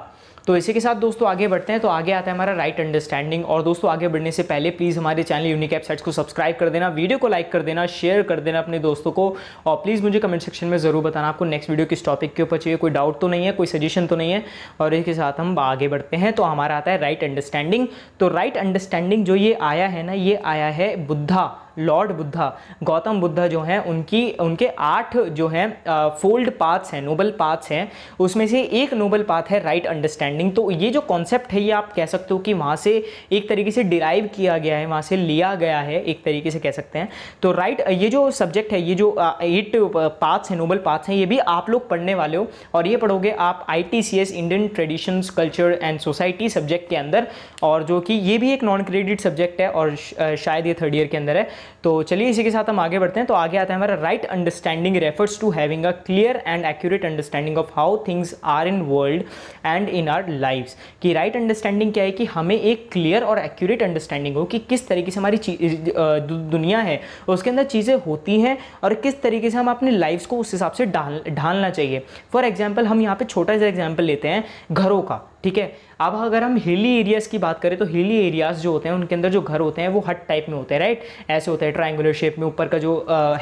[SPEAKER 1] तो इसी के साथ दोस्तों आगे बढ़ते हैं तो आगे आता है हमारा राइट अंडरस्टैंडिंग और दोस्तों आगे बढ़ने से पहले प्लीज़ हमारे चैनल यूनिक वेबसाइट्स को सब्सक्राइब कर देना वीडियो को लाइक कर देना शेयर कर देना अपने दोस्तों को और प्लीज़ मुझे कमेंट सेक्शन में ज़रूर बताना आपको नेक्स्ट वीडियो किस टॉपिक के ऊपर चाहिए कोई डाउट तो नहीं है कोई सजेशन तो नहीं है और इसके साथ हम आगे बढ़ते हैं तो हमारा आता है राइट अंडरस्टैंडिंग तो राइट अंडरस्टैंडिंग जो ये आया है ना ये आया है बुद्धा लॉर्ड बुद्धा गौतम बुद्धा जो हैं उनकी उनके आठ जो हैं फोल्ड पाथ्स हैं नोबल पाथ्स हैं उसमें से एक नोबल पाथ है राइट अंडरस्टैंडिंग तो ये जो कॉन्सेप्ट है ये आप कह सकते हो कि वहाँ से एक तरीके से डिराइव किया गया है वहाँ से लिया गया है एक तरीके से कह सकते हैं तो राइट right, ये जो सब्जेक्ट है ये जो एट पाथ्स हैं नोबल पाथ्स हैं ये भी आप लोग पढ़ने वाले हो और ये पढ़ोगे आप I Indian traditions culture and society subject के अंदर और जो कि ये भी एक नॉन क्रेडिट सब्जेक्ट है और शायद ये थर्ड ईयर के अंदर है तो चलिए इसी के साथ हम आगे बढ़ते हैं तो आगे आता है हमारा right understanding refers to having a clear and accurate understanding of how things are in world and in our life कि राइट right अंडरस्टैंडिंग क्या है कि हमें एक क्लियर और एक्यूरेट अंडरस्टैंडिंग हो कि किस तरीके से हमारी दुनिया है उसके अंदर चीज़ें होती हैं और किस तरीके से हम अपने लाइफ को उस हिसाब से ढाल ढालना चाहिए फॉर एग्जाम्पल हम यहाँ पर छोटा सा एग्जाम्पल लेते हैं घरों का ठीक है अब अगर हम हिली एरियाज़ की बात करें तो हिली एरियाज़ जो होते हैं उनके अंदर जो घर होते हैं वो हट टाइप में होते हैं राइट ऐसे होते हैं ट्राइंगुलर शेप में ऊपर का जो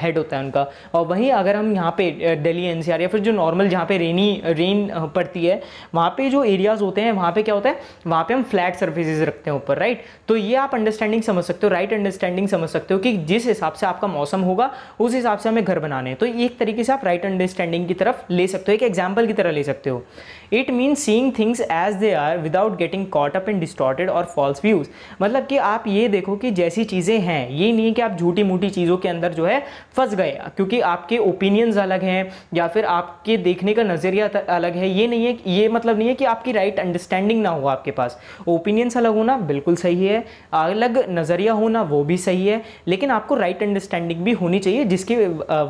[SPEAKER 1] हेड होता है उनका और वहीं अगर हम यहाँ पे दिल्ली एनसीआर या फिर जो नॉर्मल जहाँ पे रेनी रेन पड़ती है वहाँ पे जो एरियाज़ होते हैं वहाँ पे क्या होता है वहाँ पे हम फ्लैट सर्फेसिस रखते हैं ऊपर राइट तो ये आप अंडरस्टैंडिंग समझ सकते हो राइट अंडरस्टैंडिंग समझ सकते हो कि जिस हिसाब से आपका मौसम होगा उस हिसाब से हमें घर बनाने हैं तो एक तरीके से आप राइट अंडरस्टैंडिंग की तरफ ले सकते हो एक एग्जाम्पल की तरह ले सकते हो it mean seeing things as they are without getting caught up in distorted और फॉल्स व्यूज़ मतलब कि आप ये देखो कि जैसी चीज़ें हैं ये नहीं है कि आप झूठी मूठी चीज़ों के अंदर जो है फंस गए क्योंकि आपके ओपिनियंस अलग हैं या फिर आपके देखने का नज़रिया अलग है ये नहीं है ये मतलब नहीं है कि आपकी राइट right अंडरस्टैंडिंग ना हो आपके पास ओपिनियंस अलग होना बिल्कुल सही है अलग नज़रिया होना वो भी सही है लेकिन आपको राइट right अंडरस्टैंडिंग भी होनी चाहिए जिसकी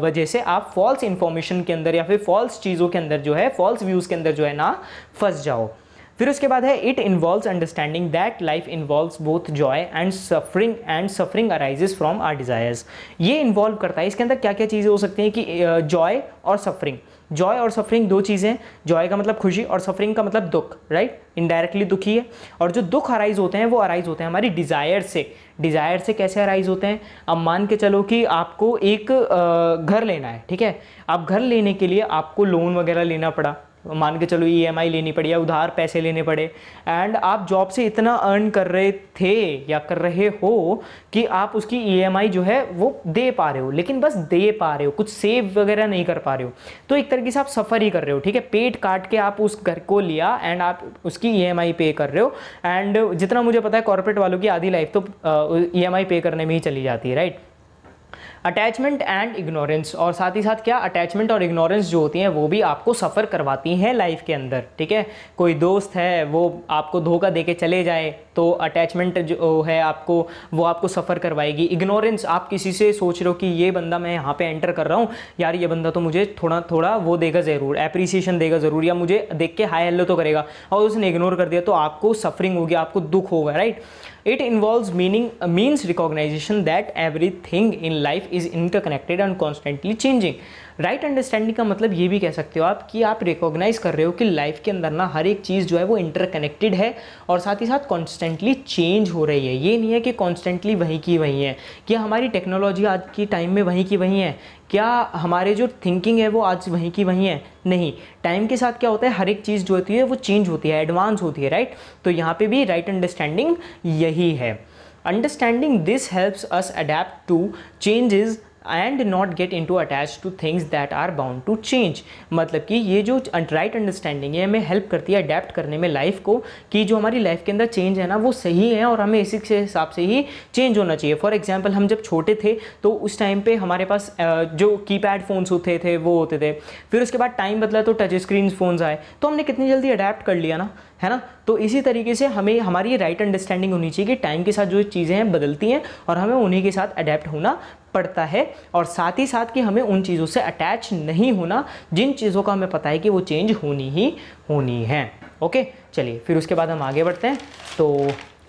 [SPEAKER 1] वजह से आप फॉल्स इंफॉर्मेशन के अंदर या फिर फॉल्स चीज़ों के अंदर जो है फॉल्स व्यूज़ के अंदर जो है ना ना फंस जाओ फिर उसके बाद है it involves understanding that life involves both joy and suffering and suffering arises from our desires ये इन्वॉल्व करता है इसके अंदर क्या क्या चीज़ें हो सकती हैं कि जॉय और सफरिंग जॉय और सफरिंग दो चीज़ें जॉय का मतलब खुशी और सफरिंग का मतलब दुख राइट right? इनडायरेक्टली दुखी है और जो दुख अराइज होते हैं वो अराइज होते हैं हमारी डिज़ायर से डिज़ायर से कैसे अराइज होते हैं अब मान के चलो कि आपको एक घर लेना है ठीक है आप घर लेने के लिए आपको लोन वगैरह लेना पड़ा मान के चलो ई e लेनी पड़ी या उधार पैसे लेने पड़े एंड आप जॉब से इतना अर्न कर रहे थे या कर रहे हो कि आप उसकी ई e जो है वो दे पा रहे हो लेकिन बस दे पा रहे हो कुछ सेव वगैरह नहीं कर पा रहे हो तो एक तरीके से आप सफ़र ही कर रहे हो ठीक है पेट काट के आप उस घर को लिया एंड आप उसकी ई e पे कर रहे हो एंड जितना मुझे पता है कॉर्पोरेट वालों की आधी लाइफ तो ई पे करने में ही चली जाती है राइट अटैचमेंट एंड इग्नोरेंस और साथ ही साथ क्या अटैचमेंट और इग्नोरेंस जो होती हैं वो भी आपको सफ़र करवाती हैं लाइफ के अंदर ठीक है कोई दोस्त है वो आपको धोखा दे के चले जाए तो अटैचमेंट जो है आपको वो आपको सफ़र करवाएगी इग्नोरेंस आप किसी से सोच रहे हो कि ये बंदा मैं यहाँ पे एंटर कर रहा हूँ यार ये बंदा तो मुझे थोड़ा थोड़ा वो देगा ज़रूर अप्रिसिएशन देगा ज़रूर या मुझे देख के हाई हेलो तो करेगा और उसने इग्नोर कर दिया तो आपको सफरिंग होगी आपको दुख होगा right It involves meaning a uh, means recognition that everything in life is interconnected and constantly changing. Right right understanding का मतलब ये भी कह सकते हो आप कि आप रिकॉग्नाइज कर रहे हो कि लाइफ के अंदर ना हर एक चीज़ जो है वो इंटरकनेक्टेड है और साथ ही साथ कॉन्स्टेंटली चेंज हो रही है ये नहीं है कि कॉन्स्टेंटली वहीं की वहीं है क्या हमारी टेक्नोलॉजी आज की टाइम में वहीं की वहीं है क्या हमारे जो थिंकिंग है वो आज वहीं की वहीं है नहीं टाइम के साथ क्या होता है हर एक चीज़ जो होती है वो चेंज होती है एडवांस होती है राइट तो यहाँ पर भी राइट अंडरस्टैंडिंग यही है understanding this helps us adapt to changes and not get into attach to things that are bound to change मतलब कि ये जो राइट अंडरस्टैंडिंग है हमें हेल्प करती है अडेप्ट करने में लाइफ को कि जो हमारी लाइफ के अंदर चेंज है ना वो सही है और हमें इसी के हिसाब से ही चेंज होना चाहिए फॉर एग्जाम्पल हम जब छोटे थे तो उस टाइम पर हमारे पास जो की पैड फ़ोन्स होते थे वो होते थे फिर उसके बाद टाइम बदला तो टच स्क्रीन फ़ोन्स आए तो हमने कितनी जल्दी अडेप्ट कर लिया ना है ना तो इसी तरीके से हमें हमारी राइट अंडरस्टैंडिंग होनी चाहिए कि टाइम के साथ जो चीज़ें हैं बदलती हैं और हमें उन्हीं के साथ अडेप्ट होना पड़ता है और साथ ही साथ कि हमें उन चीज़ों से अटैच नहीं होना जिन चीज़ों का हमें पता है कि वो चेंज होनी ही होनी है ओके चलिए फिर उसके बाद हम आगे बढ़ते हैं तो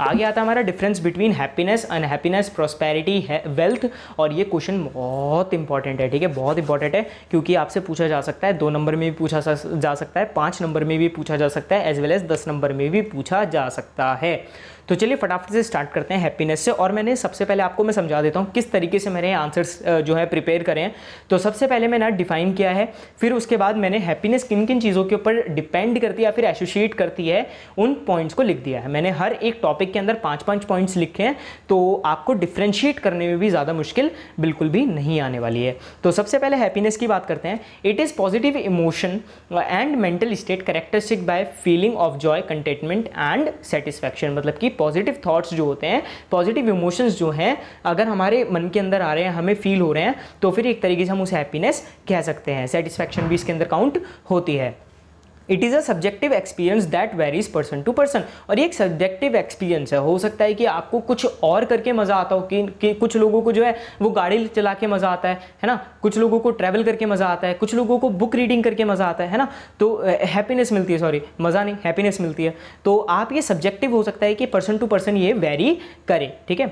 [SPEAKER 1] आगे आता है हमारा difference between happiness unhappiness prosperity है वेल्थ और ये क्वेश्चन बहुत इंपॉर्टेंट है ठीक है बहुत इंपॉर्टेंट है क्योंकि आपसे पूछा जा सकता है दो नंबर में भी पूछा जा सकता है पाँच नंबर में भी पूछा जा सकता है एज वेल एज दस नंबर में भी पूछा जा सकता है तो चलिए फटाफट से स्टार्ट करते हैं हैप्पीनेस से और मैंने सबसे पहले आपको मैं समझा देता हूँ किस तरीके से मैंने आंसर्स जो है प्रिपेयर करें तो सबसे पहले मैंने डिफाइन किया है फिर उसके बाद मैंने हैप्पीनेस किन किन चीज़ों के ऊपर डिपेंड करती है या फिर एसोशिएट करती है उन पॉइंट्स को लिख दिया है मैंने हर एक टॉपिक के अंदर पाँच पाँच पॉइंट्स लिखे हैं तो आपको डिफ्रेंशिएट करने में भी ज़्यादा मुश्किल बिल्कुल भी नहीं आने वाली है तो सबसे पहले हैप्पीनेस की बात करते हैं it is positive emotion and mental state characteristic by feeling of joy contentment and satisfaction मतलब कि पॉजिटिव थाट्स जो होते हैं पॉजिटिव इमोशंस जो हैं अगर हमारे मन के अंदर आ रहे हैं हमें फील हो रहे हैं तो फिर एक तरीके से हम उसे हैप्पीनेस कह सकते हैं सेटिस्फैक्शन भी इसके अंदर काउंट होती है it is a subjective experience that varies person to person और ये एक सब्जेक्टिव एक्सपीरियंस है हो सकता है कि आपको कुछ और करके मज़ा आता हो कि, कि कुछ लोगों को जो है वो गाड़ी चला के मज़ा आता है है ना कुछ लोगों को ट्रैवल करके मज़ा आता है कुछ लोगों को बुक रीडिंग करके मज़ा आता है है ना तो हैप्पीनेस मिलती है सॉरी मज़ा नहीं हैप्पीनेस मिलती है तो आप ये सब्जेक्टिव हो सकता है कि पर्सन टू पर्सन ये वेरी करें ठीक है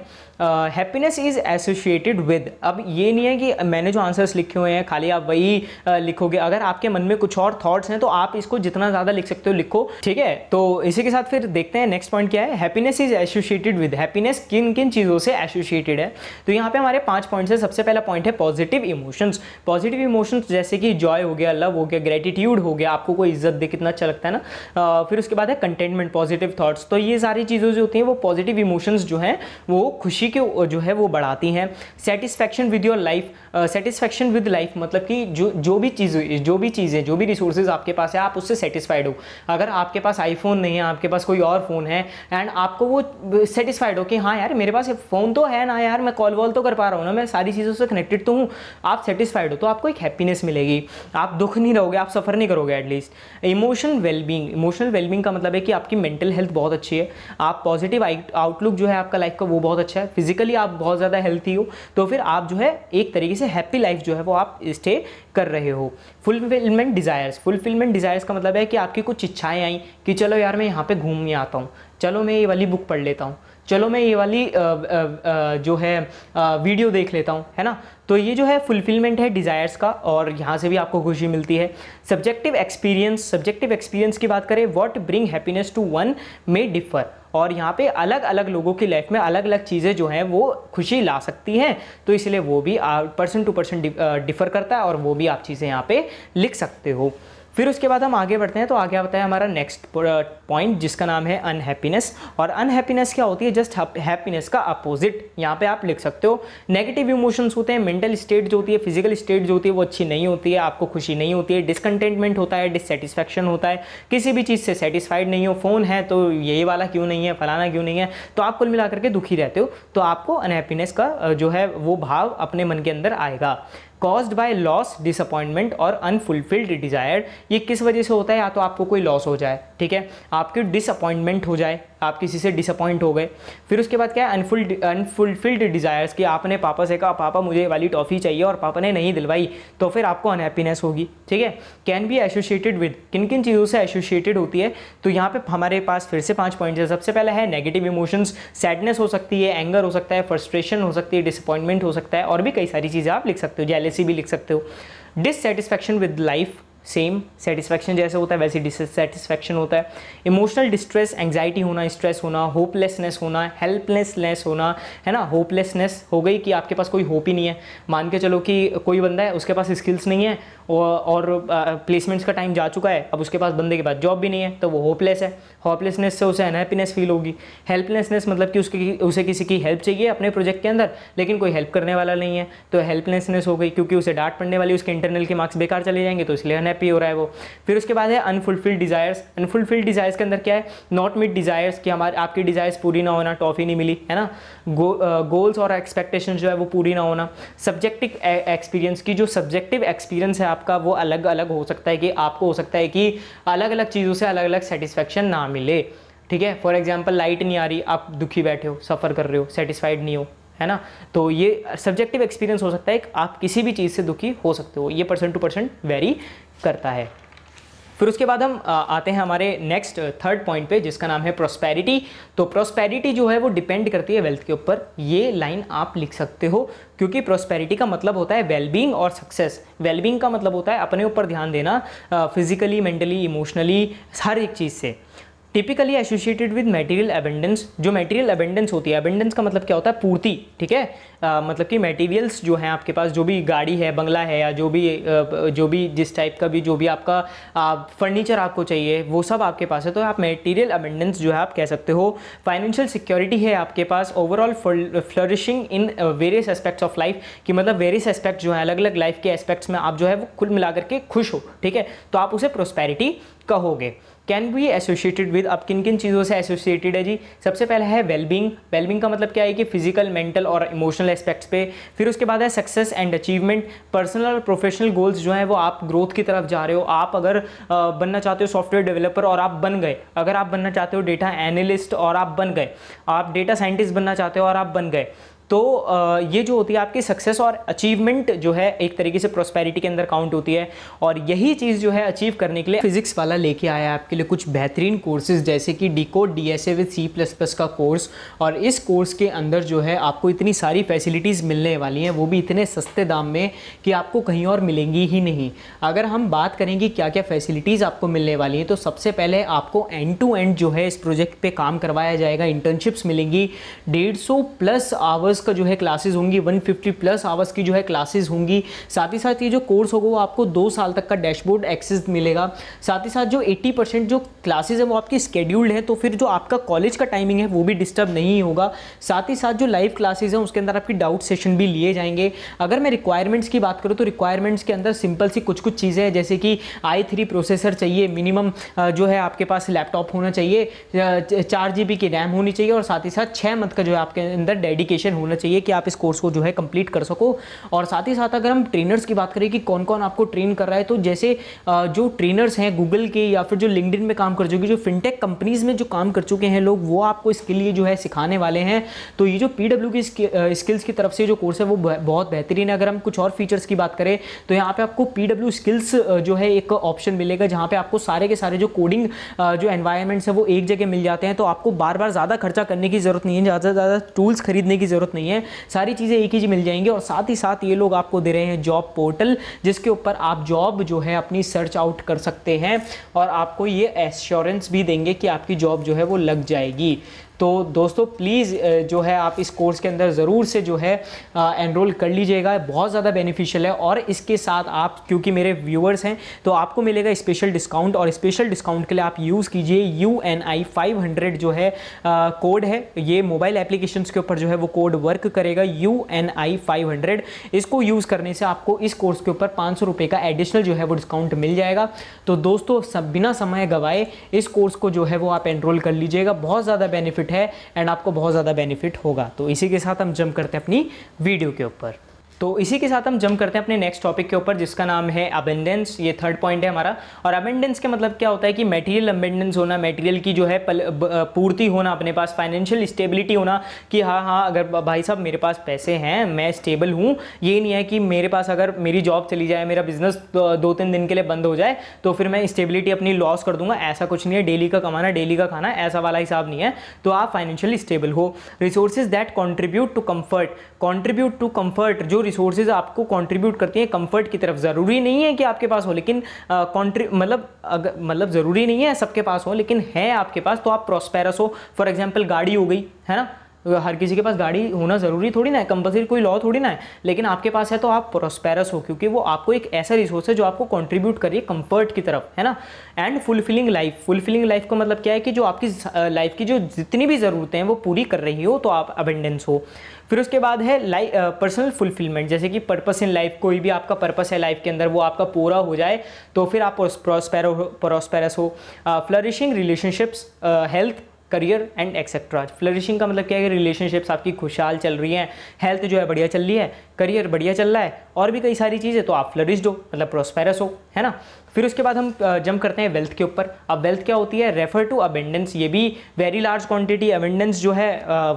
[SPEAKER 1] हैप्पीनेस इज़ एसोशिएटेड विद अब ये नहीं है कि मैंने जो आंसर्स लिखे हुए हैं खाली आप वही uh, लिखोगे अगर आपके मन में कुछ और थाट्स हैं तो आप इसको जितना ज़्यादा लिख सकते हो लिखो ठीक है तो इसी के साथ फिर देखते हैं नेक्स्ट पॉइंट क्या है happiness is associated with happiness किन किन चीज़ों से एसोसिएटेड है तो यहाँ पे हमारे पांच पॉइंट है सबसे पहला पॉइंट है पॉजिटिव इमोशंस पॉजिटिव इमोशंस जैसे कि जॉय हो गया लव हो गया ग्रेटिट्यूड हो गया आपको कोई इज्जत दे कितना अच्छा लगता है ना फिर उसके बाद है कंटेंटमेंट पॉजिटिव थॉट्स तो ये सारी चीज़ें जो होती हैं वो पॉजिटिव इमोशंस जो है वो खुशी के जो है वो बढ़ाती हैं satisfaction with your life satisfaction with life मतलब कि जो जो भी चीज़ जो भी चीज़ें जो भी रिसोर्सेज आपके पास है आप उससे उससे सेटिस्फाइड हो अगर आपके पास आईफोन नहीं है आपके पास कोई और फ़ोन है एंड आपको वो सेटिस्फाइड हो कि हाँ यार मेरे पास फ़ोन तो है ना यार मैं कॉल वॉल तो कर पा रहा हूँ ना मैं सारी चीज़ों से कनेक्टेड तो हूँ आप सेटिस्फाइड हो तो आपको एक हैप्पीनेस मिलेगी आप दुख नहीं रहोगे आप सफ़र नहीं करोगे at least emotion wellbeing emotional wellbeing का मतलब है कि आपकी मेंटल हेल्थ बहुत अच्छी है आप पॉजिटिव आउटलुक जो है आपका लाइफ का वो बहुत अच्छा है फिजिकली आप बहुत ज़्यादा हेल्थी हो तो फिर आप जो है एक तरीके से हैप्पी लाइफ जो है वो आप स्टे कर रहे हो फुलफिलमेंट डिज़ायर्स फुलफिलमेंट डिज़ायर्स का मतलब मतलब है कि आपकी कुछ इच्छाएं आई कि चलो यार मैं यहाँ पे घूमने आता हूँ चलो मैं ये वाली बुक पढ़ लेता हूँ चलो मैं ये वाली आ, आ, आ, जो है वीडियो देख लेता हूँ है ना तो ये जो है फुलफिलमेंट है डिज़ायर्स का और यहाँ से भी आपको खुशी मिलती है सब्जेक्टिव एक्सपीरियंस सब्जेक्टिव एक्सपीरियंस की बात करें what bring happiness to one may differ और यहाँ पे अलग अलग लोगों की लाइफ में अलग अलग चीज़ें जो हैं वो खुशी ला सकती हैं तो इसलिए वो भी पर्सन टू पर्सन डिफ़र करता है और वो भी आप चीज़ें यहाँ पे लिख सकते हो फिर उसके बाद हम आगे बढ़ते हैं तो आगे आता है हमारा नेक्स्ट पॉइंट जिसका नाम है अनहैप्पीनेस और अनहैप्पीनेस क्या होती है जस्ट हैप्पीनेस का अपोजिट यहाँ पे आप लिख सकते हो नेगेटिव इमोशंस होते हैं मेंटल स्टेट जो होती है फिजिकल स्टेट जो होती है वो अच्छी नहीं होती है आपको खुशी नहीं होती है डिसकंटेंटमेंट होता है डिससेटिस्फैक्शन होता है किसी भी चीज़ से सेटिस्फाइड नहीं हो फ़ोन है तो यही वाला क्यों नहीं है फलाना क्यों नहीं है तो आप कुल मिला करके दुखी रहते हो तो आपको अनहैप्पीनेस का जो है वो भाव अपने मन के अंदर आएगा कॉज्ड बाय लॉस डिसअपॉइंटमेंट और अनफुलफिल्ड डिजायर ये किस वजह से होता है या तो आपको कोई लॉस हो जाए ठीक है आपकी डिसअपॉइंटमेंट हो जाए आप किसी से डिसअपॉइंट हो गए फिर उसके बाद क्या है अनफुल अनफुलफिल्ड डिज़ायर्स कि आपने पापा से कहा पापा मुझे वाली टॉफ़ी चाहिए और पापा ने नहीं दिलवाई तो फिर आपको अनहैप्पीनेस होगी ठीक है कैन बी एसोशिएटेड विद किन किन चीज़ों से एसोशिएटेड होती है तो यहाँ पे हमारे पास फिर से पांच पॉइंट है सबसे पहला है नेगेटिव इमोशंस सैडनेस हो सकती है एंगर हो सकता है फ्रस्ट्रेशन हो सकती है डिसअपॉइंटमेंट हो सकता है और भी कई सारी चीज़ें आप लिख सकते हो जैलिस ऐसे भी लिख सकते हो dissatisfaction with life same satisfaction जैसे होता है वैसे डिससेटिस्फैक्शन होता है इमोशनल डिस्ट्रेस एंगजाइटी होना स्ट्रेस होना होपलेसनेस होना हेल्पलेसनेस होना है ना होपलेसनेस हो गई कि आपके पास कोई होप ही नहीं है मान के चलो कि कोई बंदा है उसके पास स्किल्स नहीं है और प्लेसमेंट्स का टाइम जा चुका है अब उसके पास बंदे के पास जॉब भी नहीं है तो वो होपलेस है होपलेसनेस से उसे अनहैप्पीनेस फील होगी हेल्पलेसनेस मतलब कि उसकी उसे किसी की हेल्प चाहिए अपने प्रोजेक्ट के अंदर लेकिन कोई हेल्प करने वाला नहीं है तो हेल्पलेसनेस हो गई क्योंकि उसे डांट पड़ने वाली उसके इंटरनल के मार्क्स बेकार चले जाएंगे तो इसलिए अनहैप्पी हो रहा है वो फिर उसके बाद है अनफुलफिल्ड डिज़ायर्स अनफुलफिल्ड डिज़ायर्स के अंदर क्या है नॉट मिट डिज़ायर्स कि हमारे आपकी डिज़ायर्स पूरी ना होना टॉफ़ी नहीं मिली है ना गोल्स और एक्सपेक्टेशन जो है वो पूरी ना होना सब्जेक्टिव एक्सपीरियंस की जो सब्जेक्टिव एक्सपीरियंस है आप आपका वो अलग अलग हो सकता है कि आपको हो सकता है कि अलग अलग चीज़ों से अलग अलग सेटिस्फेक्शन ना मिले ठीक है फॉर एग्जाम्पल लाइट नहीं आ रही आप दुखी बैठे हो सफ़र कर रहे हो सेटिस्फाइड नहीं हो है ना तो ये सब्जेक्टिव एक्सपीरियंस हो सकता है कि आप किसी भी चीज़ से दुखी हो सकते हो ये पर्सन टू पर्सन वेरी करता है फिर उसके बाद हम आते हैं हमारे नेक्स्ट थर्ड पॉइंट पे जिसका नाम है प्रोस्पेरिटी तो प्रोस्पेरिटी जो है वो डिपेंड करती है वेल्थ के ऊपर ये लाइन आप लिख सकते हो क्योंकि प्रोस्पेरिटी का मतलब होता है वेलबींग और सक्सेस वेलबींग का मतलब होता है अपने ऊपर ध्यान देना फिजिकली मेंटली इमोशनली हर एक चीज़ से typically associated with material abundance जो मटेरियल एबेंडेंस होती है अबेंडेंस का मतलब क्या होता है पूर्ति ठीक है मतलब कि मटेरियल्स जो हैं आपके पास जो भी गाड़ी है बंगला है या जो भी जो भी जिस टाइप का भी जो भी आपका फर्नीचर आपको चाहिए वो सब आपके पास है तो आप मटेरियल अबेंडेंस जो है आप कह सकते हो फाइनेंशियल सिक्योरिटी है आपके पास overall flourishing in various aspects of life कि मतलब वेरियस एस्पेक्ट जो है अलग अलग लाइफ के एस्पेक्ट्स में आप जो है वो कुल मिला करके खुश हो ठीक है तो आप उसे प्रोस्पेरिटी कहोगे कैन बी एसोसिएटेड विद अब किन किन चीज़ों से एसोसिएटेड है जी सबसे पहला है वेलबींग वेलबिंग का मतलब क्या है कि फिजिकल मेंटल और इमोशनल एस्पेक्ट्स पे फिर उसके बाद है सक्सेस एंड अचीवमेंट पर्सनल और प्रोफेशनल गोल्स जो हैं वो आप ग्रोथ की तरफ जा रहे हो आप अगर बनना चाहते हो सॉफ्टवेयर डेवलपर और आप बन गए अगर आप बनना चाहते हो डेटा एनालिस्ट और आप बन गए आप डेटा साइंटिस्ट बनना चाहते हो और आप बन गए तो ये जो होती है आपकी सक्सेस और अचीवमेंट जो है एक तरीके से प्रोस्पेरिटी के अंदर काउंट होती है और यही चीज़ जो है अचीव करने के लिए फिजिक्स वाला लेके आया है आपके लिए कुछ बेहतरीन कोर्सेज जैसे कि decode D S A with C plus plus का कोर्स और इस कोर्स के अंदर जो है आपको इतनी सारी फैसिलिटीज़ मिलने वाली हैं वो भी इतने सस्ते दाम में कि आपको कहीं और मिलेंगी ही नहीं अगर हम बात करेंगे क्या क्या फैसिलिटीज़ आपको मिलने वाली हैं तो सबसे पहले आपको एंड टू एंड जो है इस प्रोजेक्ट पर काम करवाया जाएगा इंटर्नशिप्स मिलेंगी डेढ़ सौ प्लस आवर्स का जो है क्लासेज होंगी 150 प्लस आवर्स की जो है क्लासेज होंगी साथ ही साथ ये जो कोर्स होगा वो आपको दो साल तक का डैशबोर्ड एक्सेस मिलेगा साथ ही साथ जो 80 परसेंट जो क्लासेज है वो आपकी स्केड्यूल्ड है तो फिर जो आपका कॉलेज का टाइमिंग है वो भी डिस्टर्ब नहीं होगा साथ ही साथ जो लाइव क्लासेज हैं उसके अंदर आपकी डाउट सेशन भी लिए जाएंगे अगर मैं रिक्वायरमेंट्स की बात करूँ तो रिक्वायरमेंट्स के अंदर सिंपल सी कुछ कुछ चीज़ें हैं जैसे कि आई थ्री प्रोसेसर चाहिए मिनिमम जो है आपके पास लैपटॉप होना चाहिए चार जी की रैम होनी चाहिए और साथ ही साथ छः मंथ का जो है आपके अंदर डेडिकेशन होना होना चाहिए कि आप इस कोर्स को जो है कंप्लीट कर सको और साथ ही साथ अगर हम ट्रेनर्स की बात करें कि कौन कौन आपको ट्रेन कर रहा है तो जैसे जो ट्रेनर्स हैं गूगल के या फिर जो लिंकड में काम कर चुके जो फिनटेक कंपनीज़ में जो काम कर चुके हैं लोग वो आपको इसके लिए जो है सिखाने वाले हैं तो ये जो पी की स्किल्स की तरफ से जो कोर्स है वो बहुत बेहतरीन है अगर हम कुछ और फीचर्स की बात करें तो यहाँ पे आपको पी स्किल्स जो है एक ऑप्शन मिलेगा जहाँ पे आपको सारे के सारे जो कोडिंग जो एनवायरमेंट्स है वो एक जगह मिल जाते हैं तो आपको बार बार ज़्यादा खर्चा करने की ज़रूरत नहीं है ज़्यादा से ज़्यादा टूल्स खरीदने की ज़रूरत ज़रूरत नहीं है सारी चीज़ें एक ही मिल जाएंगी और साथ ही साथ ये लोग आपको दे रहे हैं जॉब पोर्टल जिसके ऊपर आप जॉब जो है अपनी सर्च आउट कर सकते हैं और आपको ये एश्योरेंस भी देंगे कि आपकी जॉब जो है वो लग जाएगी तो दोस्तों प्लीज़ जो है आप इस कोर्स के अंदर ज़रूर से जो है एनरोल कर लीजिएगा बहुत ज़्यादा बेनिफिशियल है और इसके साथ आप क्योंकि मेरे व्यूअर्स हैं तो आपको मिलेगा स्पेशल डिस्काउंट और स्पेशल डिस्काउंट के लिए आप यूज़ कीजिए U N I five hundred जो है कोड है ये मोबाइल एप्लीकेशन के ऊपर जो है वो कोड वर्क करेगा U N I five hundred इसको यूज़ करने से आपको इस कोर्स के ऊपर पाँच सौ रुपये का एडिशनल जो है वो डिस्काउंट मिल जाएगा तो दोस्तों सब बिना समय गवाए इस कोर्स को जो है वो आप एनरोल कर लीजिएगा बहुत ज़्यादा बेनिफिट है एंड आपको बहुत ज़्यादा बेनिफिट होगा तो इसी के साथ हम जंप करते हैं अपनी वीडियो के ऊपर तो इसी के साथ हम जम करते हैं अपने नेक्स्ट टॉपिक के ऊपर जिसका नाम है अबेंडेंस ये थर्ड पॉइंट है हमारा और अबेंडेंस के मतलब क्या होता है कि मेटीरियल अबेंडेंस होना मेटीरियल की जो है पूर्ति होना अपने पास फाइनेंशियल स्टेबिलिटी होना कि हाँ हाँ अगर भाई साहब मेरे पास पैसे हैं मैं स्टेबल हूँ ये नहीं है कि मेरे पास अगर मेरी जॉब चली जाए मेरा बिजनेस दो तीन दिन के लिए बंद हो जाए तो फिर मैं स्टेबिलिटी अपनी लॉस कर दूंगा ऐसा कुछ नहीं है डेली का कमाना डेली का खाना ऐसा वाला हिसाब नहीं है तो आप फाइनेंशियली स्टेबल हो resources that contribute to comfort contribute to comfort जो रिसोर्सेज आपको कॉन्ट्रीब्यूट करती हैं कम्फर्ट की तरफ ज़रूरी नहीं है कि आपके पास हो लेकिन कॉन्ट्री मतलब अगर मतलब ज़रूरी नहीं है सबके पास हो लेकिन है आपके पास तो आप प्रोस्पेरस हो फॉर एग्जाम्पल गाड़ी हो गई है ना हर किसी के पास गाड़ी होना ज़रूरी थोड़ी ना है कंपलसरी कोई लॉ थोड़ी ना है लेकिन आपके पास है तो आप प्रोस्पेरस हो क्योंकि वो आपको एक ऐसा रिसोर्स है जो आपको कॉन्ट्रीब्यूट करिए कंफर्ट की तरफ है ना and fulfilling life fulfilling life का मतलब क्या है कि जो आपकी लाइफ की जो जितनी भी ज़रूरतें हैं वो पूरी कर रही हो तो आप अबेंडेंस हो फिर उसके बाद है लाइफ पर्सनल फुलफिलमेंट जैसे कि पर्पस इन लाइफ कोई भी आपका पर्पस है लाइफ के अंदर वो आपका पूरा हो जाए तो फिर आप प्रोस्पेरो प्रोस्पेरस हो flourishing relationships health career and etcetera flourishing का मतलब क्या है कि रिलेशनशिप्स आपकी खुशहाल चल रही हैं हेल्थ जो है बढ़िया चल रही है करियर बढ़िया चल रहा है और भी कई सारी चीज़ें तो आप फ्लरिश्ड हो मतलब प्रोस्पेरस हो है ना फिर उसके बाद हम जम करते हैं वेल्थ के ऊपर अब वेल्थ क्या होती है रेफर टू अबेंडेंस ये भी वेरी लार्ज क्वांटिटी अबेंडेंस जो है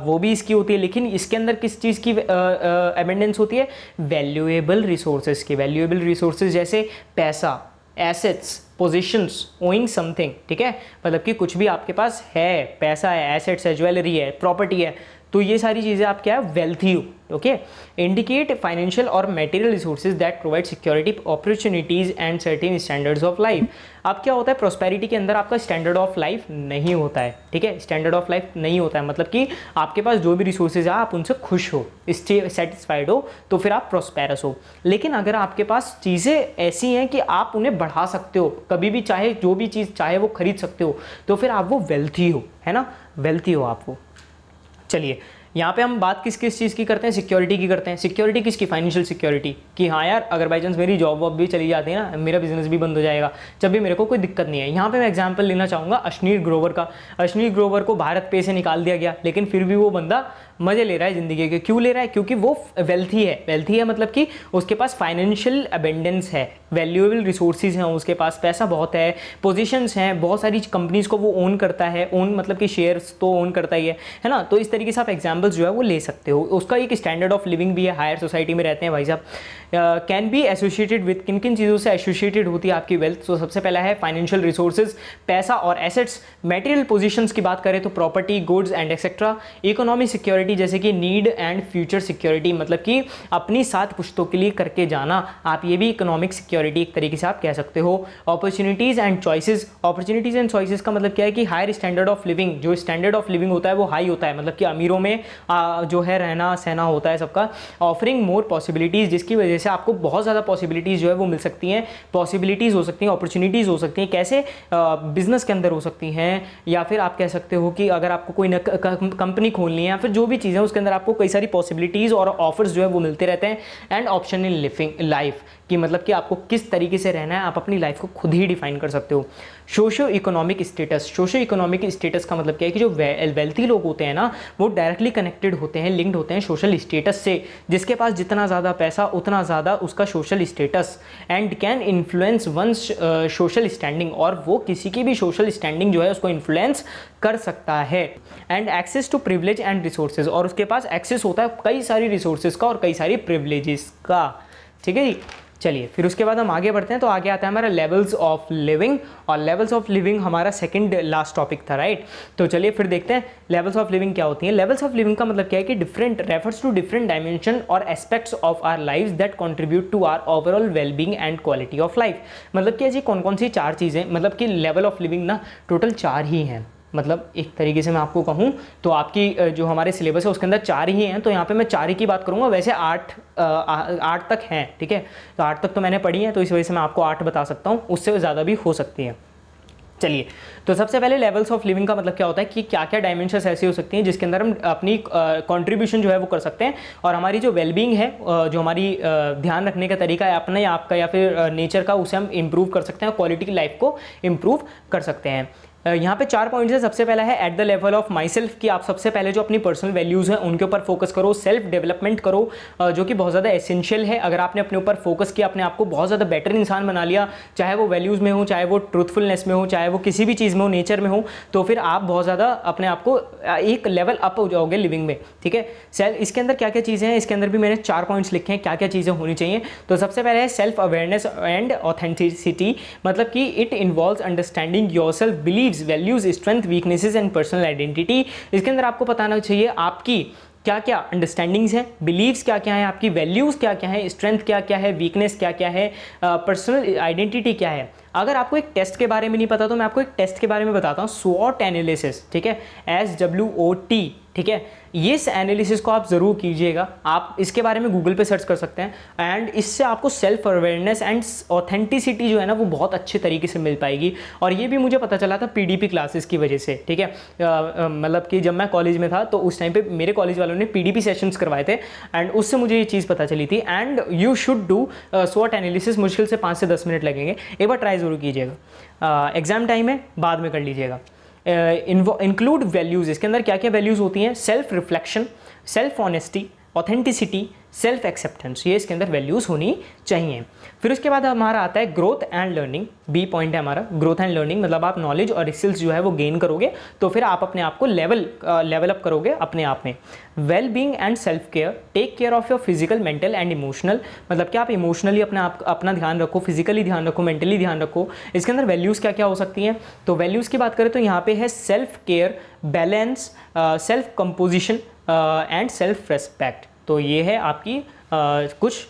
[SPEAKER 1] वो भी इसकी होती है लेकिन इसके अंदर किस चीज़ की अबेंडेंस होती है वैल्यूएबल रिसोर्सेज की वैल्यूएबल रिसोर्सेज जैसे पैसा एसेट्स पोजिशंस ओइंग समथिंग ठीक है मतलब कि कुछ भी आपके पास है पैसा है एसेट्स है ज्वेलरी है प्रॉपर्टी है तो ये सारी चीज़ें आप क्या है वेल्थी हो ओके इंडिकेट फाइनेंशियल और material resources that provide security opportunities and certain standards of life अब क्या होता है प्रोस्पेरिटी के अंदर आपका स्टैंडर्ड ऑफ लाइफ नहीं होता है ठीक है स्टैंडर्ड ऑफ लाइफ नहीं होता है मतलब कि आपके पास जो भी रिसोर्सेज है आप उनसे खुश हो स्टे सेटिस्फाइड हो तो फिर आप प्रोस्पेरस हो लेकिन अगर आपके पास चीज़ें ऐसी हैं कि आप उन्हें बढ़ा सकते हो कभी भी चाहे जो भी चीज़ चाहे वो खरीद सकते हो तो फिर आप वो वेल्थी हो है ना वेल्थी हो आप वो चलिए यहाँ पे हम बात किस किस चीज़ की करते हैं सिक्योरिटी की करते हैं सिक्योरिटी किसकी फाइनेंशियल सिक्योरिटी कि हाँ यार अगर बाई चांस मेरी जॉब वॉब भी चली जाती है ना मेरा बिजनेस भी बंद हो जाएगा जब भी मेरे को कोई दिक्कत नहीं है यहाँ पे मैं एग्जांपल लेना चाहूँगा अश्नीर ग्रोवर का अश्नीर ग्रोवर को भारत पे से निकाल दिया गया लेकिन फिर भी वो बंदा मज़े ले रहा है ज़िंदगी के क्यों ले रहा है क्योंकि वो वेल्थी है वेल्थी है मतलब कि उसके पास फाइनेंशियल अबेंडेंस है वैल्यूएबल रिसोर्सेज हैं उसके पास पैसा बहुत है पोजीशंस हैं बहुत सारी कंपनीज़ को वो ओन करता है ओन मतलब कि शेयर्स तो ओन करता ही है है ना तो इस तरीके से आप एग्जाम्पल्स जो है वो ले सकते हो उसका एक स्टैंडर्ड ऑफ लिविंग भी है हायर सोसाइटी में रहते हैं भाई साहब कैन बी एसोशिएटेड विद किन किन चीज़ों से एसोसिएटेड होती है आपकी वेल्थ तो सबसे पहला है फाइनेंशियल रिसोर्सेज पैसा और एसेट्स मेटेरियल पोजिशंस की बात करें तो property goods and etcetera economy security जैसे कि नीड एंड फ्यूचर सिक्योरिटी मतलब कि अपनी साथ पुश्तों के लिए करके जाना आप ये भी इकोनॉमिक सिक्योरिटी एक तरीके से आप कह सकते हो opportunities and choices opportunities and choices का मतलब क्या है कि हायर स्टैंडर्ड ऑफ लिविंग जो स्टैंडर्ड ऑफ लिविंग होता है वो हाई होता है मतलब कि अमीरों में जो है रहना सहना होता है सबका ऑफरिंग मोर पॉसिबिलिटीज़ जिसकी वजह से से आपको बहुत ज़्यादा पॉसिबिलिटीज़ जो है वो मिल सकती हैं पॉसिबिलिटीज़ हो सकती हैं अपॉर्चुनिटीज़ हो सकती हैं कैसे बिज़नेस के अंदर हो सकती हैं या फिर आप कह सकते हो कि अगर आपको कोई कंपनी खोलनी है या फिर जो भी चीज़ें उसके अंदर आपको कई सारी पॉसिबिलिटीज़ और ऑफर्स जो है वो मिलते रहते हैं and option in living life कि मतलब कि आपको किस तरीके से रहना है आप अपनी लाइफ को खुद ही डिफाइन कर सकते हो socio economic status socio economic status का मतलब क्या है कि जो वेल्थी लोग होते हैं ना वो डायरेक्टली कनेक्टेड होते हैं लिंक्ड होते हैं सोशल स्टेटस से जिसके पास जितना ज़्यादा पैसा उतना ज़्यादा उसका social status and can influence one social standing और वो किसी की भी सोशल स्टैंडिंग जो है उसको इन्फ्लुएंस कर सकता है and access to privilege and resources और उसके पास एक्सेस होता है कई सारी रिसोर्सेज का और कई सारी प्रिवलेज का ठीक है जी चलिए फिर उसके बाद हम आगे बढ़ते हैं तो आगे आता है हमारा लेवल्स ऑफ लिविंग और लेवल्स ऑफ लिविंग हमारा सेकंड लास्ट टॉपिक था राइट तो चलिए फिर देखते हैं लेवल्स ऑफ लिविंग क्या होती है लेवल्स ऑफ लिविंग का मतलब क्या है कि different refers to different dimension और aspects of our life that contribute to our overall wellbeing and quality of life मतलब कि ऐसी कौन कौन सी चार चीज़ें मतलब कि लेवल ऑफ लिविंग ना टोटल चार ही हैं मतलब एक तरीके से मैं आपको कहूँ तो आपकी जो हमारे सिलेबस है उसके अंदर चार ही हैं तो यहाँ पे मैं चार ही की बात करूँगा वैसे आठ आठ तक हैं ठीक है तो आठ तक तो मैंने पढ़ी है तो इस वजह से मैं आपको आठ बता सकता हूँ उससे ज़्यादा भी हो सकती हैं चलिए तो सबसे पहले लेवल्स ऑफ लिविंग का मतलब क्या होता है कि क्या क्या डायमेंशन ऐसी हो सकती हैं जिसके अंदर हम अपनी कंट्रीब्यूशन जो है वो कर सकते हैं और हमारी जो वेलबींग है जो हमारी ध्यान रखने का तरीका है अपना या आपका या फिर नेचर का उसे हम इम्प्रूव कर सकते हैं क्वालिटी की लाइफ को इम्प्रूव कर सकते हैं यहाँ पे चार पॉइंट्स है सबसे पहला है at the level of myself कि आप सबसे पहले जो अपनी पर्सनल वैल्यूज़ हैं उनके ऊपर फोकस करो सेल्फ डेवलपमेंट करो जो कि बहुत ज़्यादा एसेंशियल है अगर आपने अपने ऊपर फोकस किया अपने आप को बहुत ज़्यादा बेटर इंसान बना लिया चाहे वो वैल्यूज़ में हो चाहे वो ट्रूथफुलनेस में हो चाहे वो किसी भी चीज़ में हो नेचर में हो तो फिर आप बहुत ज़्यादा अपने आप को एक लेवल अप हो जाओगे लिविंग में ठीक है सेल्फ इसके अंदर क्या क्या चीज़ें हैं इसके अंदर भी मैंने चार पॉइंट्स लिखे हैं क्या क्या चीज़ें होनी चाहिए तो सबसे पहले है सेल्फ अवेयरनेस एंड ऑथेंटिसिटी मतलब कि it involve understanding yourself believe needs values strength weaknesses and personal identity इसके अंदर आपको पता होना चाहिए आपकी क्या क्या अंडरस्टैंडिंग्स हैं बिलीव्स क्या क्या हैं आपकी वैल्यूज़ क्या क्या हैं स्ट्रेंथ क्या क्या है वीकनेस क्या क्या है पर्सनल आइडेंटिटी क्या है अगर आपको एक टेस्ट के बारे में नहीं पता तो मैं आपको एक टेस्ट के बारे में बताता हूँ स्वॉट एनालिसिस ठीक है एस डब्ल्यू ओ टी ठीक है ये एनालिसिस को आप ज़रूर कीजिएगा आप इसके बारे में गूगल पे सर्च कर सकते हैं एंड इससे आपको सेल्फ अवेयरनेस एंड ऑथेंटिसिटी जो है ना वो बहुत अच्छे तरीके से मिल पाएगी और ये भी मुझे पता चला था पीडीपी क्लासेस की वजह से ठीक है मतलब कि जब मैं कॉलेज में था तो उस टाइम पे मेरे कॉलेज वालों ने पी सेशंस करवाए थे एंड उससे मुझे ये चीज़ पता चली थी एंड यू शुड डू स्वॉट एनालिसिस मुश्किल से पाँच से दस मिनट लगेंगे एक बार ट्राई ज़रूर कीजिएगा एग्ज़ाम टाइम है बाद में कर लीजिएगा इंक्लूड uh, वैल्यूज़ इसके अंदर क्या क्या वैल्यूज़ होती हैं self reflection self honesty authenticity self acceptance ये इसके अंदर वैल्यूज़ होनी चाहिए फिर उसके बाद हमारा आता है growth and learning B point है हमारा ग्रोथ एंड लर्निंग मतलब आप नॉलेज और स्किल्स जो है वो गेन करोगे तो फिर आप अपने आप को लेवल लेवल अप करोगे अपने आप में well being and self care take care of your physical mental and emotional मतलब कि आप इमोशनली अपने आप अपना ध्यान रखो फिजिकली ध्यान रखो मेंटली ध्यान रखो इसके अंदर वैल्यूज़ क्या क्या हो सकती हैं तो वैल्यूज़ की बात करें तो यहाँ पे है self care balance self composition and self respect तो ये है आपकी uh, कुछ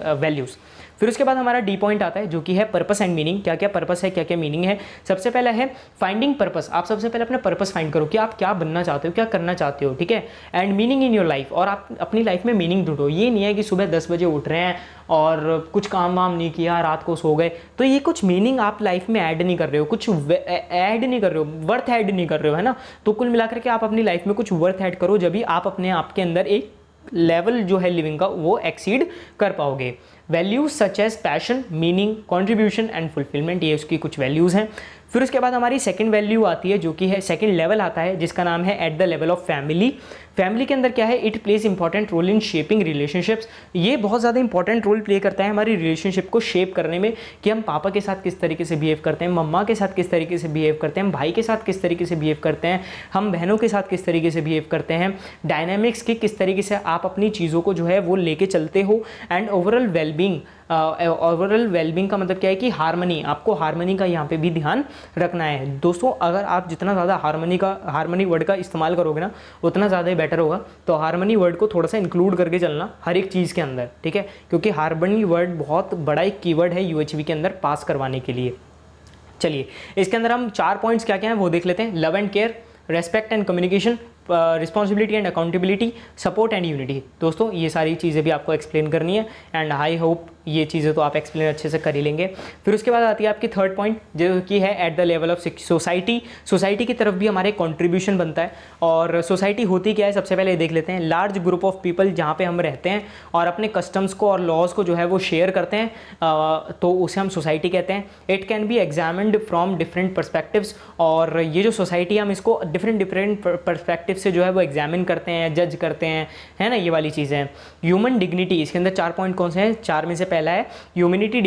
[SPEAKER 1] वैल्यूज़ uh, फिर उसके बाद हमारा डी पॉइंट आता है जो कि है पर्पस एंड मीनिंग क्या क्या पर्पस है क्या क्या मीनिंग है सबसे पहला है फाइंडिंग पर्पस आप सबसे पहले अपना पर्पस फाइंड करो कि आप क्या बनना चाहते हो क्या करना चाहते हो ठीक है and meaning in your life और आप अपनी लाइफ में मीनिंग ढूंढो ये नहीं है कि सुबह दस बजे उठ रहे हैं और कुछ काम वाम नहीं किया रात को सो गए तो ये कुछ मीनिंग आप लाइफ में ऐड नहीं कर रहे हो कुछ ऐड नहीं कर रहे हो वर्थ ऐड नहीं कर रहे हो है ना तो कुल मिलाकर के आप अपनी लाइफ में कुछ वर्थ ऐड करो जब भी आप अपने आप के अंदर एक लेवल जो है लिविंग का वो एक्सीड कर पाओगे values such as passion meaning contribution and fulfilment ये उसकी कुछ वैल्यूज़ हैं फिर उसके बाद हमारी सेकेंड वैल्यू आती है जो कि है सेकेंड लेवल आता है जिसका नाम है at the level of family family के अंदर क्या है it plays important role in shaping relationships ये बहुत ज़्यादा इंपॉर्टेंट रोल प्ले करता है हमारी रिलेशनशिप को शेप करने में कि हम पापा के साथ किस तरीके से बिहेव करते हैं मम्मा के साथ किस तरीके से बिहेव करते हैं भाई के साथ किस तरीके से बिहेव करते हैं हम बहनों के साथ किस तरीके से बिहेव करते हैं डायनामिक्स की किस तरीके से आप अपनी चीज़ों को जो है वो लेके चलते हो and overall wellbeing overall wellbeing का मतलब क्या है कि हारमनी आपको हारमनी का यहाँ पे भी ध्यान रखना है दोस्तों अगर आप जितना ज़्यादा हारमनी का हारमनी वर्ड का इस्तेमाल करोगे ना उतना ज़्यादा ही बेटर होगा तो हारमनी वर्ड को थोड़ा सा इंक्लूड करके चलना हर एक चीज़ के अंदर ठीक है क्योंकि हारमनी वर्ड बहुत बड़ा एक की है यू के अंदर पास करवाने के लिए चलिए इसके अंदर हम चार पॉइंट्स क्या क्या हैं वो देख लेते हैं love and care respect and communication responsibility and accountability support and unity दोस्तों ये सारी चीज़ें भी आपको एक्सप्लेन करनी है एंड आई होप ये चीज़ें तो आप एक्सप्लेन अच्छे से कर ही लेंगे फिर उसके बाद आती है आपकी थर्ड पॉइंट जो कि है at the level of society society की तरफ भी हमारे कॉन्ट्रीब्यूशन बनता है और सोसाइटी होती क्या है सबसे पहले देख लेते हैं लार्ज ग्रुप ऑफ पीपल जहाँ पे हम रहते हैं और अपने कस्टम्स को और लॉज को जो है वो शेयर करते हैं तो उसे हम सोसाइटी कहते हैं it can be examined from different perspectives और ये जो सोसाइटी हम इसको डिफरेंट डिफरेंट परस्पेक्टिव से जो है वो एग्जामिन करते हैं जज करते हैं है ना ये वाली चीज़ें ह्यूमन डिग्निटी इसके अंदर चार पॉइंट कौन से हैं चार में से पहला है humanity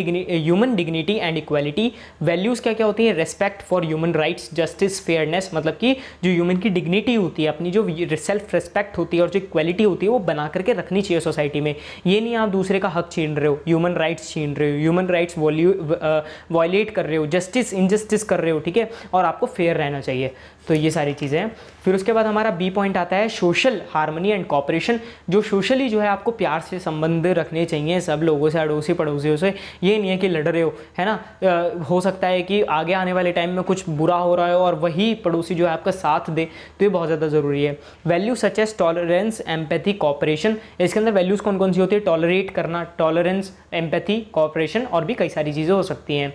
[SPEAKER 1] human dignity and equality values क्या क्या होती है respect for human rights justice fairness मतलब कि जो ह्यूमन की डिग्निटी होती है अपनी जो सेल्फ रिस्पेक्ट होती है और जो इक्वालिटी होती है वो बना करके रखनी चाहिए सोसाइटी में ये नहीं आप दूसरे का हक छीन रहे हो ह्यूमन राइट्स छीन रहे हो ह्यूमन राइट्स वॉयलेट कर रहे हो जस्टिस इनजस्टिस कर रहे हो ठीक है और आपको फेयर रहना चाहिए तो ये सारी चीज़ें हैं फिर उसके बाद हमारा बी पॉइंट आता है सोशल हारमोनी एंड कॉपरेशन जो सोशली जो है आपको प्यार से संबंध रखने चाहिए सब लोगों से अड़ोसी पड़ोसियों से ये नहीं है कि लड़ रहे हो है ना हो सकता है कि आगे आने वाले टाइम में कुछ बुरा हो रहा हो और वही पड़ोसी जो है आपका साथ दे तो ये बहुत ज़्यादा ज़रूरी है value such as tolerance empathy cooperation इसके अंदर वैल्यूज़ कौन कौन सी होती है टॉलरेट करना टॉलरेंस एम्पैथी कॉपरेशन और भी कई सारी चीज़ें हो सकती हैं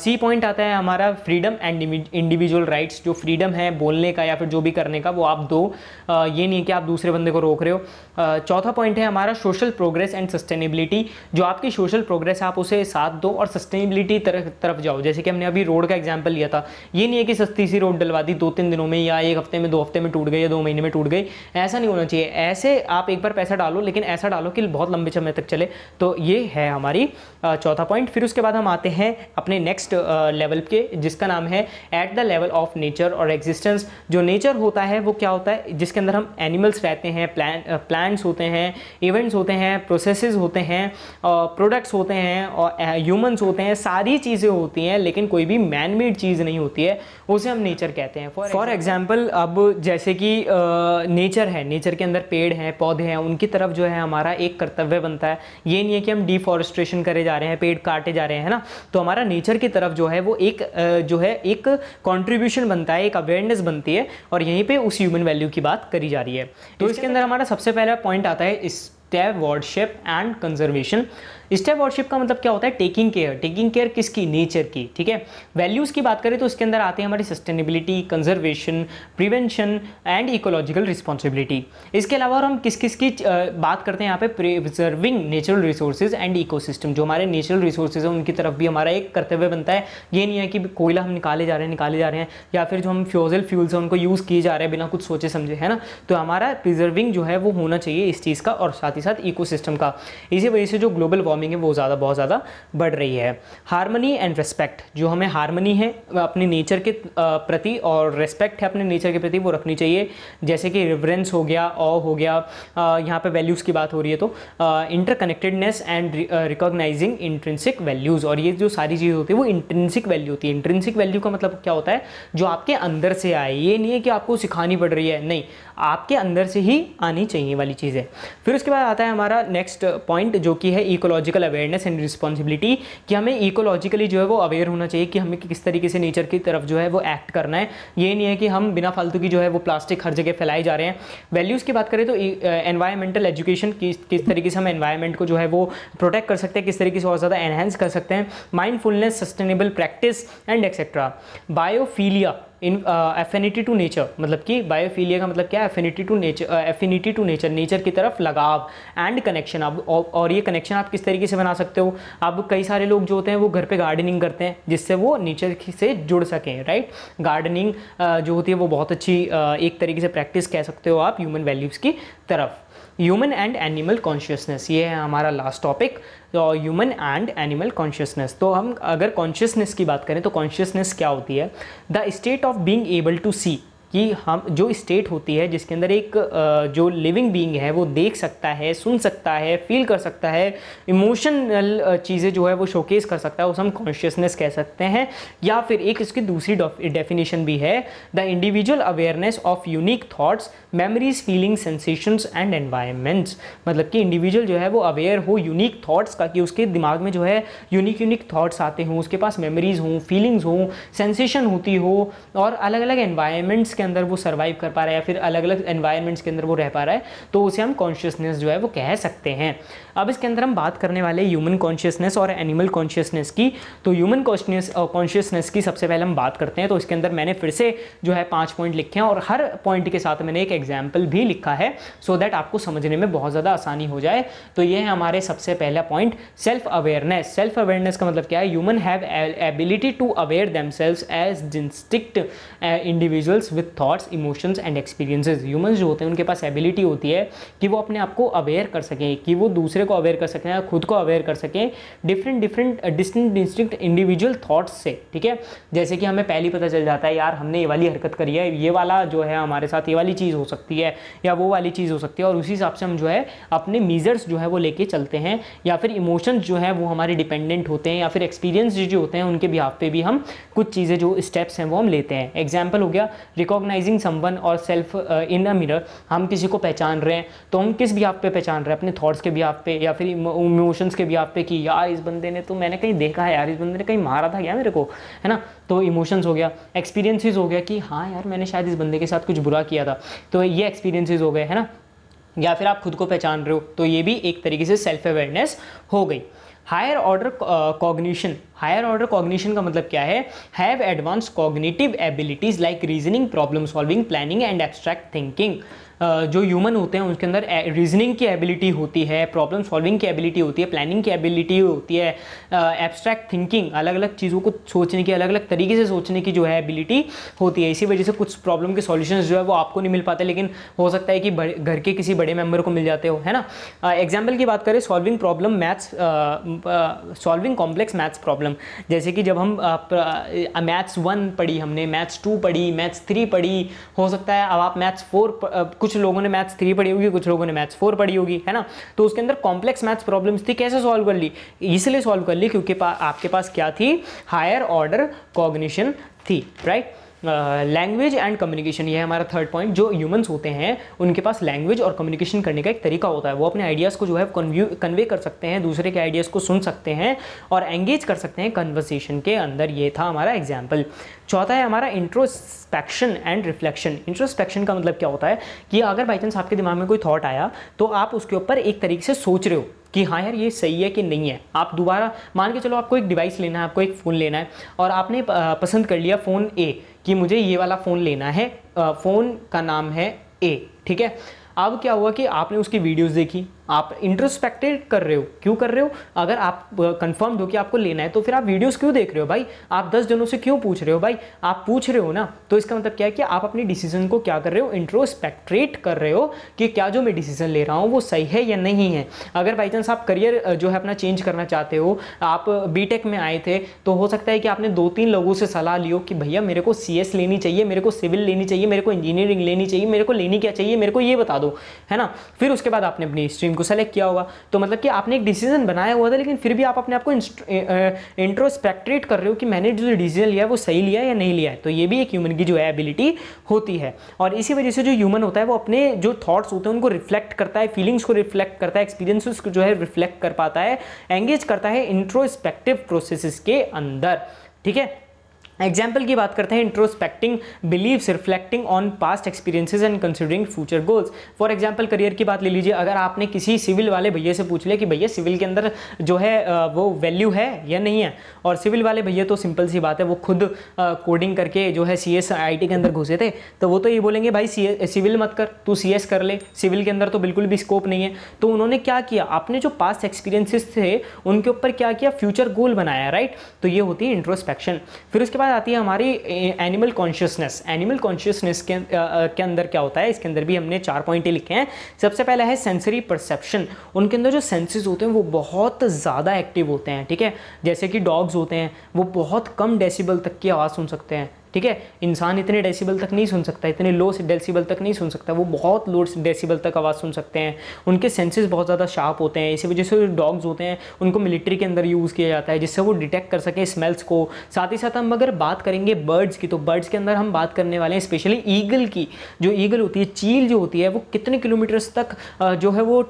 [SPEAKER 1] सी पॉइंट आता है हमारा फ्रीडम एंड इंडिविजुअल राइट्स जो फ्रीडम है बोलने का या फिर जो भी करने का वो आप दो आ, ये नहीं है कि आप दूसरे बंदे को रोक रहे हो चौथा पॉइंट है हमारा सोशल प्रोग्रेस एंड सस्टेनेबिलिटी जो आपकी सोशल प्रोग्रेस है आप उसे साथ दो और सस्टेनेबिलिटी तरफ तरफ जाओ जैसे कि हमने अभी रोड का एग्जाम्पल लिया था ये नहीं है कि सस्ती सी रोड डलवा दी दो तीन दिनों में या एक हफ्ते में दो हफ्ते में टूट गई या दो महीने में टूट गई ऐसा नहीं होना चाहिए ऐसे आप एक बार पैसा डालो लेकिन ऐसा डालो कि बहुत लंबे समय तक चले तो ये है हमारी चौथा पॉइंट फिर उसके बाद हम आते हैं अपने नेक्स्ट लेवल uh, के जिसका नाम है at the level of nature और एग्जिस्टेंस जो नेचर होता है वो क्या होता है जिसके अंदर हम एनिमल्स रहते हैं प्लांट्स uh, होते हैं इवेंट्स होते हैं प्रोसेस होते हैं प्रोडक्ट्स uh, होते हैं और ह्यूमंस होते हैं सारी चीज़ें होती हैं लेकिन कोई भी मैन मेड चीज़ नहीं होती है उसे हम नेचर कहते हैं फॉर एग्जाम्पल अब जैसे कि नेचर है नेचर के अंदर पेड़ हैं पौधे हैं उनकी तरफ जो है हमारा एक कर्तव्य बनता है ये नहीं है कि हम डिफॉरेस्ट्रेशन करे जा रहे हैं पेड़ काटे जा रहे हैं ना तो हमारा नेचर कैंसर की तरफ जो है वो एक जो है एक कॉन्ट्रीब्यूशन बनता है एक अवेयरनेस बनती है और यहीं पर उस ह्यूमन वैल्यू की बात करी जा रही है तो इसके अंदर हमारा सबसे पहला पॉइंट आता है इस tap and conservation step stewardship का मतलब क्या होता है टेकिंग केयर टेकिंग केयर किसकी नेचर की ठीक है वैल्यूज़ की बात करें तो इसके अंदर आते हैं हमारी sustainability conservation prevention and ecological responsibility इसके अलावा और हम किस किस की बात करते हैं यहाँ पे preserving natural resources and ecosystem जो हमारे नेचुरल रिसोर्सेज हैं उनकी तरफ भी हमारा एक कर्तव्य बनता है ये नहीं है कि कोयला हम निकाले जा रहे हैं निकाले जा रहे हैं या फिर जो हम फ्यूजल फ्यूल्स हैं उनको यूज़ किए जा रहे हैं बिना कुछ सोचे समझे है ना तो हमारा प्रिजर्विंग जो है वो होना चाहिए इस चीज़ का और साथ ही साथ इको का इसी वजह से जो ग्लोबल वार्मिंग वार्मिंग है वो ज़्यादा बहुत ज़्यादा बढ़ रही है हारमनी एंड रिस्पेक्ट जो हमें हारमनी है अपने नेचर के प्रति और रिस्पेक्ट है अपने नेचर के प्रति वो रखनी चाहिए जैसे कि रिवरेंस हो गया ऑ हो गया यहाँ पे वैल्यूज़ की बात हो रही है तो interconnectedness and recognising intrinsic values और ये जो सारी चीज़ होती है वो इंट्रेंसिक वैल्यू होती है इंट्रेंसिक वैल्यू का मतलब क्या होता है जो आपके अंदर से आए ये नहीं है कि आपको सिखानी पड़ रही है नहीं आपके अंदर से ही आनी चाहिए वाली चीज़ है फिर उसके बाद आता है हमारा नेक्स्ट पॉइंट जो कि है इकोलॉजिकल अवेयरनेस एंड रिस्पॉन्सिबिलिटी कि हमें इकोलॉजिकली जो है वो अवेयर होना चाहिए कि हमें किस तरीके से नेचर की तरफ जो है वो एक्ट करना है ये नहीं है कि हम बिना फालतू की जो है वो प्लास्टिक हर जगह फैलाए जा रहे हैं वैल्यूज़ की बात करें तो एनवायरमेंटल e, एजुकेशन uh, किस किस तरीके से हम एनवायरमेंट को जो है वो प्रोटेक्ट कर सकते हैं किस तरीके से और ज़्यादा एनहेंस कर सकते हैं mindfulness sustainable practice and etcetera biophilia in affinity to nature मतलब कि बायोफीलिया का मतलब क्या है affinity to nature affinity to nature nature की तरफ लगाव एंड कनेक्शन आप और ये कनेक्शन आप किस तरीके से बना सकते हो अब कई सारे लोग जो होते हैं वो घर पे गार्डनिंग करते हैं जिससे वो नेचर से जुड़ सकें राइट गार्डनिंग uh, जो होती है वो बहुत अच्छी uh, एक तरीके से प्रैक्टिस कह सकते हो आप ह्यूमन वैल्यूज़ की तरफ ह्यूमन एंड एनिमल कॉन्शियसनेस ये है हमारा last topic human and animal consciousness तो हम अगर कॉन्शियसनेस की बात करें तो कॉन्शियसनेस क्या होती है the state of being able to see कि हम जो स्टेट होती है जिसके अंदर एक जो लिविंग बींग है वो देख सकता है सुन सकता है फील कर सकता है इमोशनल चीज़ें जो है वो शोकेस कर सकता है उसे हम कॉन्शियसनेस कह सकते हैं या फिर एक इसकी दूसरी डेफिनेशन भी है the individual awareness of unique thoughts memories feeling sensations and environments मतलब कि इंडिविजुअल जो है वो अवेयर हो यूनिक थाट्स का कि उसके दिमाग में जो है यूनिक यूनिक थाट्स आते हों उसके पास मेमरीज हों फीलिंग्स हों सेंसेशन होती हो और अलग अलग एनवायरमेंट्स के अंदर वो सर्वाइव कर पा रहा है या फिर अलग अलग एनवायरमेंट्स के अंदर वो रह पा रहा है तो उसे हम कॉन्शियसनेस जो है वो कह सकते हैं अब इसके अंदर हम बात करने वाले ह्यूमन कॉन्शियसनेस और एनिमल कॉन्शियसनेस की तो ह्यूमन कॉन्शियसनेस की सबसे पहले हम बात करते हैं तो इसके अंदर मैंने फिर से जो है पाँच पॉइंट लिखे हैं और हर पॉइंट के साथ मैंने एक एग्जाम्पल भी लिखा है सो so दैट आपको समझने में बहुत ज़्यादा आसानी हो जाए तो ये है हमारे सबसे पहला point self awareness self awareness का मतलब क्या है human have ability to aware themselves as distinct individuals with with thoughts emotions and experiences humans जो होते हैं उनके पास एबिलिटी होती है कि वो अपने आप को अवेयर कर सकें कि वो दूसरे को अवेयर कर सकें या खुद को अवेयर कर सकें different different disting distinct individual thoughts से ठीक है जैसे कि हमें पहले पता चल जाता है यार हमने ये वाली हरकत करी है ये वाला जो है हमारे साथ ये वाली चीज़ हो सकती है या वो वाली चीज़ हो सकती है और उसी हिसाब से हम जो है अपने मीज़र्स जो है वो लेके चलते हैं या फिर इमोशंस जो है वो हमारे डिपेंडेंट होते हैं या फिर एक्सपीरियंस जो होते हैं उनके बिहाफ पे भी हम कुछ चीज़ें जो स्टेप्स हैं वो हम लेते हैं एग्जाम्पल हो गया रिकॉर्ड रिकॉग्नाइजिंग समवन और सेल्फ इन अ मिरर हम किसी को पहचान रहे हैं तो हम किस भी आप पे पहचान रहे हैं अपने थॉट्स के भी आप पे या फिर इमोशंस के भी आप पे कि यार इस बंदे ने तो मैंने कहीं देखा है यार इस बंदे ने कहीं मारा था क्या मेरे को है ना तो इमोशंस हो गया एक्सपीरियंसिस हो गया कि हाँ यार मैंने शायद इस बंदे के साथ कुछ बुरा किया था तो ये एक्सपीरियंसिस हो गए है ना या फिर आप खुद को पहचान रहे हो तो ये भी एक तरीके से सेल्फ अवेयरनेस हो गई higher order cognition higher order cognition का मतलब क्या है have advance cognitive abilities like reasoning problem solving planning and abstract thinking जो ह्यूमन होते हैं उनके अंदर रीजनिंग की एबिलिटी होती है प्रॉब्लम सॉल्विंग की एबिलिटी होती है प्लानिंग की एबिलिटी होती है एब्स्ट्रैक्ट थिंकिंग अलग अलग चीज़ों को सोचने की अलग अलग तरीके से सोचने की जो है एबिलिटी होती है इसी वजह से कुछ प्रॉब्लम के सॉल्यूशन जो है वो आपको नहीं मिल पाते लेकिन हो सकता है कि घर के किसी बड़े मेम्बर को मिल जाते हो है ना एग्जाम्पल की बात करें solving problem maths solving complex maths problem problem जैसे कि जब हम मैथ्स वन पढ़ी हमने मैथ्स टू पढ़ी मैथ्स थ्री पढ़ी हो सकता है अब आप मैथ्स फोर कुछ लोगों ने मैथ्स थ्री पढ़ी होगी कुछ लोगों ने मैथ्स फोर पढ़ी होगी है ना तो उसके अंदर कॉम्प्लेक्स मैथ्स प्रॉब्लम्स थी कैसे सॉल्व कर ली इसलिए सॉल्व कर ली क्योंकि पा, आपके पास क्या थी हायर ऑर्डर कॉग्निशन थी राइट लैंग्वेज एंड कम्युनिकेशन ये है हमारा थर्ड पॉइंट जो ह्यूमंस होते हैं उनके पास लैंग्वेज और कम्युनिकेशन करने का एक तरीका होता है वो अपने आइडियाज़ को जो है कन्वे कर सकते हैं दूसरे के आइडियाज़ को सुन सकते हैं और एंगेज कर सकते हैं कन्वर्सेशन के अंदर ये था हमारा एग्जाम्पल चौथा है हमारा इंट्रोस्पेक्शन एंड रिफ्लेक्शन इंट्रोस्पेक्शन का मतलब क्या होता है कि अगर बाई चांस आपके दिमाग में कोई थॉट आया तो आप उसके ऊपर एक तरीके से सोच रहे हो कि हाँ यार ये सही है कि नहीं है आप दोबारा मान के चलो आपको एक डिवाइस लेना है आपको एक फ़ोन लेना है और आपने पसंद कर लिया फ़ोन ए कि मुझे ये वाला फ़ोन लेना है फ़ोन का नाम है ए ठीक है अब क्या हुआ कि आपने उसकी वीडियोस देखी आप इंट्रोस्पेक्टेड कर रहे हो क्यों कर रहे हो अगर आप कंफर्म हो कि आपको लेना है तो फिर आप वीडियोस क्यों देख रहे हो भाई आप दस जनों से क्यों पूछ रहे हो भाई आप पूछ रहे हो ना तो इसका मतलब क्या है कि आप अपनी डिसीजन को क्या कर रहे हो इंट्रोस्पेक्ट्रेट कर रहे हो कि क्या जो मैं डिसीजन ले रहा हूँ वो सही है या नहीं है अगर बाई चांस आप करियर जो है अपना चेंज करना चाहते हो आप बी में आए थे तो हो सकता है कि आपने दो तीन लोगों से सलाह लियो कि भैया मेरे को सी लेनी चाहिए मेरे को सिविल लेनी चाहिए मेरे को इंजीनियरिंग लेनी चाहिए मेरे को लेनी क्या चाहिए मेरे को ये बता दो है ना फिर उसके बाद आपने अपनी स्ट्रीम जिनको सेलेक्ट किया होगा तो मतलब कि आपने एक डिसीजन बनाया हुआ था लेकिन फिर भी आप अपने आप को इंट्रोस्पेक्ट्रेट कर रहे हो कि मैंने जो डिसीजन लिया है वो सही लिया है या नहीं लिया है तो ये भी एक ह्यूमन की जो है एबिलिटी होती है और इसी वजह से जो ह्यूमन होता है वो अपने जो थाट्स होते हैं उनको रिफ्लेक्ट करता है फीलिंग्स को रिफ्लेक्ट करता है एक्सपीरियंसिस को जो है रिफ्लेक्ट कर पाता है एंगेज करता है इंट्रोस्पेक्टिव प्रोसेस के अंदर ठीक है एग्जाम्पल की बात करते हैं introspecting beliefs reflecting on past experiences and considering future goals for example career की बात ले लीजिए अगर आपने किसी सिविल वाले भैया से पूछ लिया कि भैया सिविल के अंदर जो है वो वैल्यू है या नहीं है और सिविल वाले भैया तो सिंपल सी बात है वो खुद कोडिंग करके जो है सी एस आई टी के अंदर घुसे थे तो वो तो ये बोलेंगे भाई सी सिविल मत कर तू सी एस कर ले सिविल के अंदर तो बिल्कुल भी स्कोप नहीं है तो उन्होंने क्या किया आपने जो पास्ट एक्सपीरियंसिस थे उनके ऊपर क्या किया फ्यूचर गोल बनाया राइट तो ये होती है इंट्रोस्पेक्शन फिर उसके बाद बाद आती है हमारी एनिमल कॉन्शियसनेस एनिमल कॉन्शियसनेस के के अंदर क्या होता है इसके अंदर भी हमने चार पॉइंट लिखे हैं सबसे पहला है सेंसरी परसेप्शन उनके अंदर जो सेंसेस होते हैं वो बहुत ज़्यादा एक्टिव होते हैं ठीक है जैसे कि डॉग्स होते हैं वो बहुत कम डेसिबल तक की आवाज़ सुन सकते हैं ठीक है इंसान इतने डेसीबल तक नहीं सुन सकता इतने लो डेसीबल तक नहीं सुन सकता वो बहुत लो डेसीबल तक आवाज़ सुन सकते हैं उनके सेंसेस बहुत ज़्यादा शार्प होते हैं इसी वजह से डॉग्स होते हैं उनको मिलिट्री के अंदर यूज़ किया जाता है जिससे वो डिटेक्ट कर सकें स्मेल्स को साथ ही साथ हम अगर बात करेंगे बर्ड्स की तो बर्ड्स के अंदर हम बात करने वाले हैं स्पेशली ईगल की जो ईगल होती है चील जो होती है वो कितने किलोमीटर्स तक जो है वो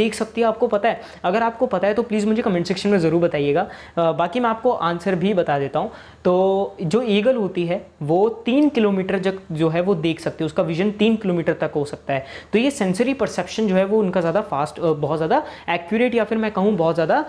[SPEAKER 1] देख सकती है आपको पता है अगर आपको पता है तो प्लीज़ मुझे कमेंट सेक्शन में ज़रूर बताइएगा बाकी मैं आपको आंसर भी बता देता हूँ तो जो ईगल होती है वो तीन किलोमीटर तक जो है वो देख सकते हैं उसका विजन तीन किलोमीटर तक हो सकता है तो ये सेंसरी परसेप्शन जो है वो उनका ज़्यादा फास्ट बहुत ज़्यादा एक्यूरेट या फिर मैं कहूँ बहुत ज़्यादा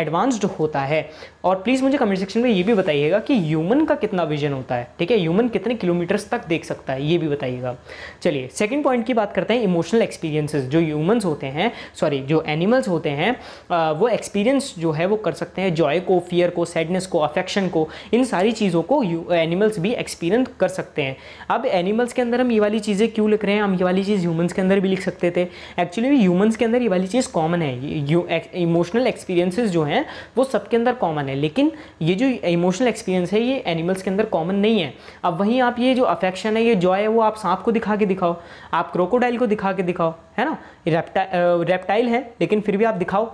[SPEAKER 1] एडवांस्ड होता है और प्लीज़ मुझे कमेंट सेक्शन में ये भी बताइएगा कि ह्यूमन का कितना विजन होता है ठीक है ह्यूमन कितने किलोमीटर्स तक देख सकता है ये भी बताइएगा चलिए सेकेंड पॉइंट की बात करते हैं इमोशनल एक्सपीरियंसेस जो ह्यूमन्स होते हैं सॉरी जो एनिमल्स होते हैं वो एक्सपीरियंस जो है वो कर सकते हैं जॉय को फियर को सैडनेस को अफेक्शन को इन सारी चीज़ों को एनिमल्स भी एक्सपीरियंस कर सकते हैं अब एनिमल्स के अंदर हम ये वाली चीज़ें क्यों लिख रहे हैं हम ये वाली चीज़ ह्यूमंस के अंदर भी लिख सकते थे एक्चुअली ह्यूमंस के अंदर ये वाली चीज़ कॉमन है इमोशनल एक्सपीरियंसिस जो हैं वो सबके अंदर कॉमन है लेकिन ये जो इमोशनल एक्सपीरियंस है ये एनिमल्स के अंदर कॉमन नहीं है अब वहीं आप ये जो अफेक्शन है ये जॉय है वो आप सांप को दिखा के दिखाओ आप क्रोकोडाइल को दिखा के दिखाओ है ना रेप्टा रेप्टाइल है लेकिन फिर भी आप दिखाओ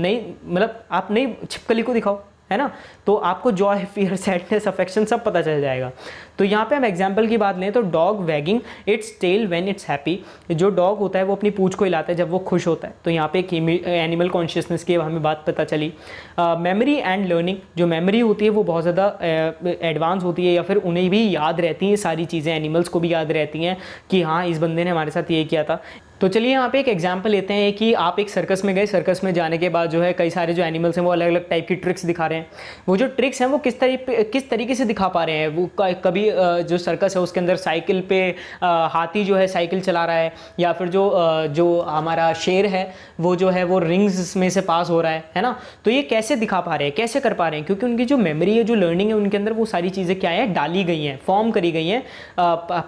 [SPEAKER 1] नहीं मतलब आप नहीं छिपकली को दिखाओ है ना तो आपको जॉय फियर सैडनेस अफेक्शन सब पता चल जाएगा तो यहाँ पे हम एग्जाम्पल की बात लें तो dog wagging its tail when it's happy जो डॉग होता है वो अपनी पूछ को हिलाता है जब वो खुश होता है तो यहाँ पे एक एनिमल कॉन्शियसनेस की हमें बात पता चली मेमोरी एंड लर्निंग जो मेमोरी होती है वो बहुत ज़्यादा एडवांस होती है या फिर उन्हें भी याद रहती हैं सारी चीज़ें एनिमल्स को भी याद रहती हैं कि हाँ इस बंदे ने हमारे साथ ये किया था तो चलिए यहाँ पे एक एग्जाम्पल लेते हैं कि आप एक सर्कस में गए सर्कस में जाने के बाद जो है कई सारे जो एनिमल्स हैं वो अलग अलग टाइप की ट्रिक्स दिखा रहे हैं वो जो ट्रिक्स हैं वो किस तरीके किस तरीके से दिखा पा रहे हैं वो कभी बड़ी जो सर्कस है उसके अंदर साइकिल पे हाथी जो है साइकिल चला रहा है या फिर जो जो हमारा शेर है वो जो है वो रिंग्स में से पास हो रहा है है ना तो ये कैसे दिखा पा रहे हैं कैसे कर पा रहे हैं क्योंकि उनकी जो मेमोरी है जो लर्निंग है उनके अंदर वो सारी चीज़ें क्या है डाली गई हैं फॉर्म करी गई हैं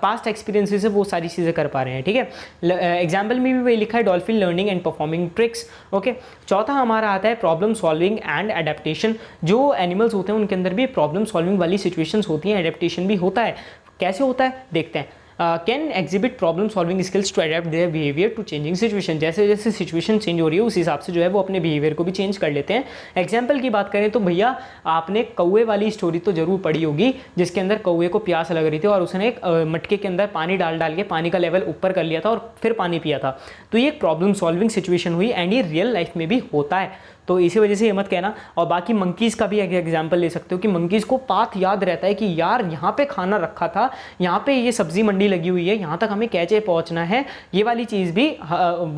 [SPEAKER 1] पास्ट एक्सपीरियंसेस से वो सारी चीज़ें कर पा रहे हैं ठीक है एग्जाम्पल में भी वही लिखा है dolphin learning and performing tricks okay चौथा हमारा आता है प्रॉब्लम सॉल्विंग एंड एडेप्टेशन जो एनिमल्स होते हैं उनके अंदर भी प्रॉब्लम सॉल्विंग वाली सिचुएशंस होती हैं एडेप्टेशन भी हो होता है कैसे होता है देखते हैं can exhibit problem solving skills to adapt their behaviour to changing situation जैसे जैसे सिचुएशन चेंज हो रही है उस हिसाब से जो है वो अपने बिहेवियर को भी चेंज कर लेते हैं एग्जाम्पल की बात करें तो भैया आपने कौए वाली स्टोरी तो जरूर पढ़ी होगी जिसके अंदर कौए को प्यास लग रही थी और उसने एक मटके के अंदर पानी डाल डाल के पानी का लेवल ऊपर कर लिया था और फिर पानी पिया था तो ये एक प्रॉब्लम सॉल्विंग सिचुएशन हुई एंड ये रियल लाइफ में भी होता है तो इसी वजह से ये मत कहना और बाकी मंकीज़ का भी एक एग्जाम्पल ले सकते हो कि मंकीज़ को पाथ याद रहता है कि यार यहाँ पे खाना रखा था यहाँ पे ये सब्ज़ी मंडी लगी हुई है यहाँ तक हमें कैचे पहुँचना है ये वाली चीज़ भी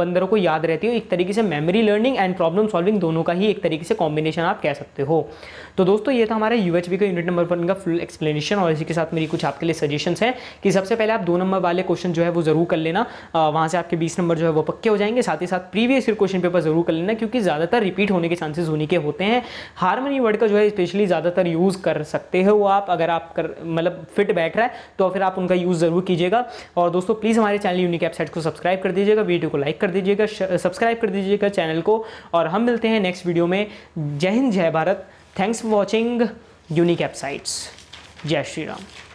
[SPEAKER 1] बंदरों को याद रहती है एक तरीके से memory learning and problem solving दोनों का ही एक तरीके से कॉम्बिनेशन आप कह सकते हो तो दोस्तों ये था हमारा यू का यूनिट नंबर वन का फुल एक्सप्लेनेशन और इसी के साथ मेरी कुछ आपके लिए सजेशन है कि सबसे पहले आप दो नंबर वाले क्वेश्चन जो है वो ज़रूर कर लेना वहाँ से आपके बीस नंबर जो है वो पक्के हो जाएंगे साथ ही साथ प्रीवियस ईयर क्वेश्चन पेपर ज़रूर कर लेना क्योंकि ज़्यादातर रिपीट होने के चांसेस होने के होते हैं हारमनी वर्ड का जो है स्पेशली ज़्यादातर यूज़ कर सकते हो आप अगर आप कर मतलब फिट बैठ रहा है तो फिर आप उनका यूज़ ज़रूर कीजिएगा और दोस्तों प्लीज़ हमारे चैनल यूनिक वेबसाइट को सब्सक्राइब कर दीजिएगा वीडियो को लाइक कर दीजिएगा सब्सक्राइब कर दीजिएगा चैनल को और हम मिलते हैं नेक्स्ट वीडियो में Jai Hind Jai Bharat thanks for watching unique websites Jai Shri Ram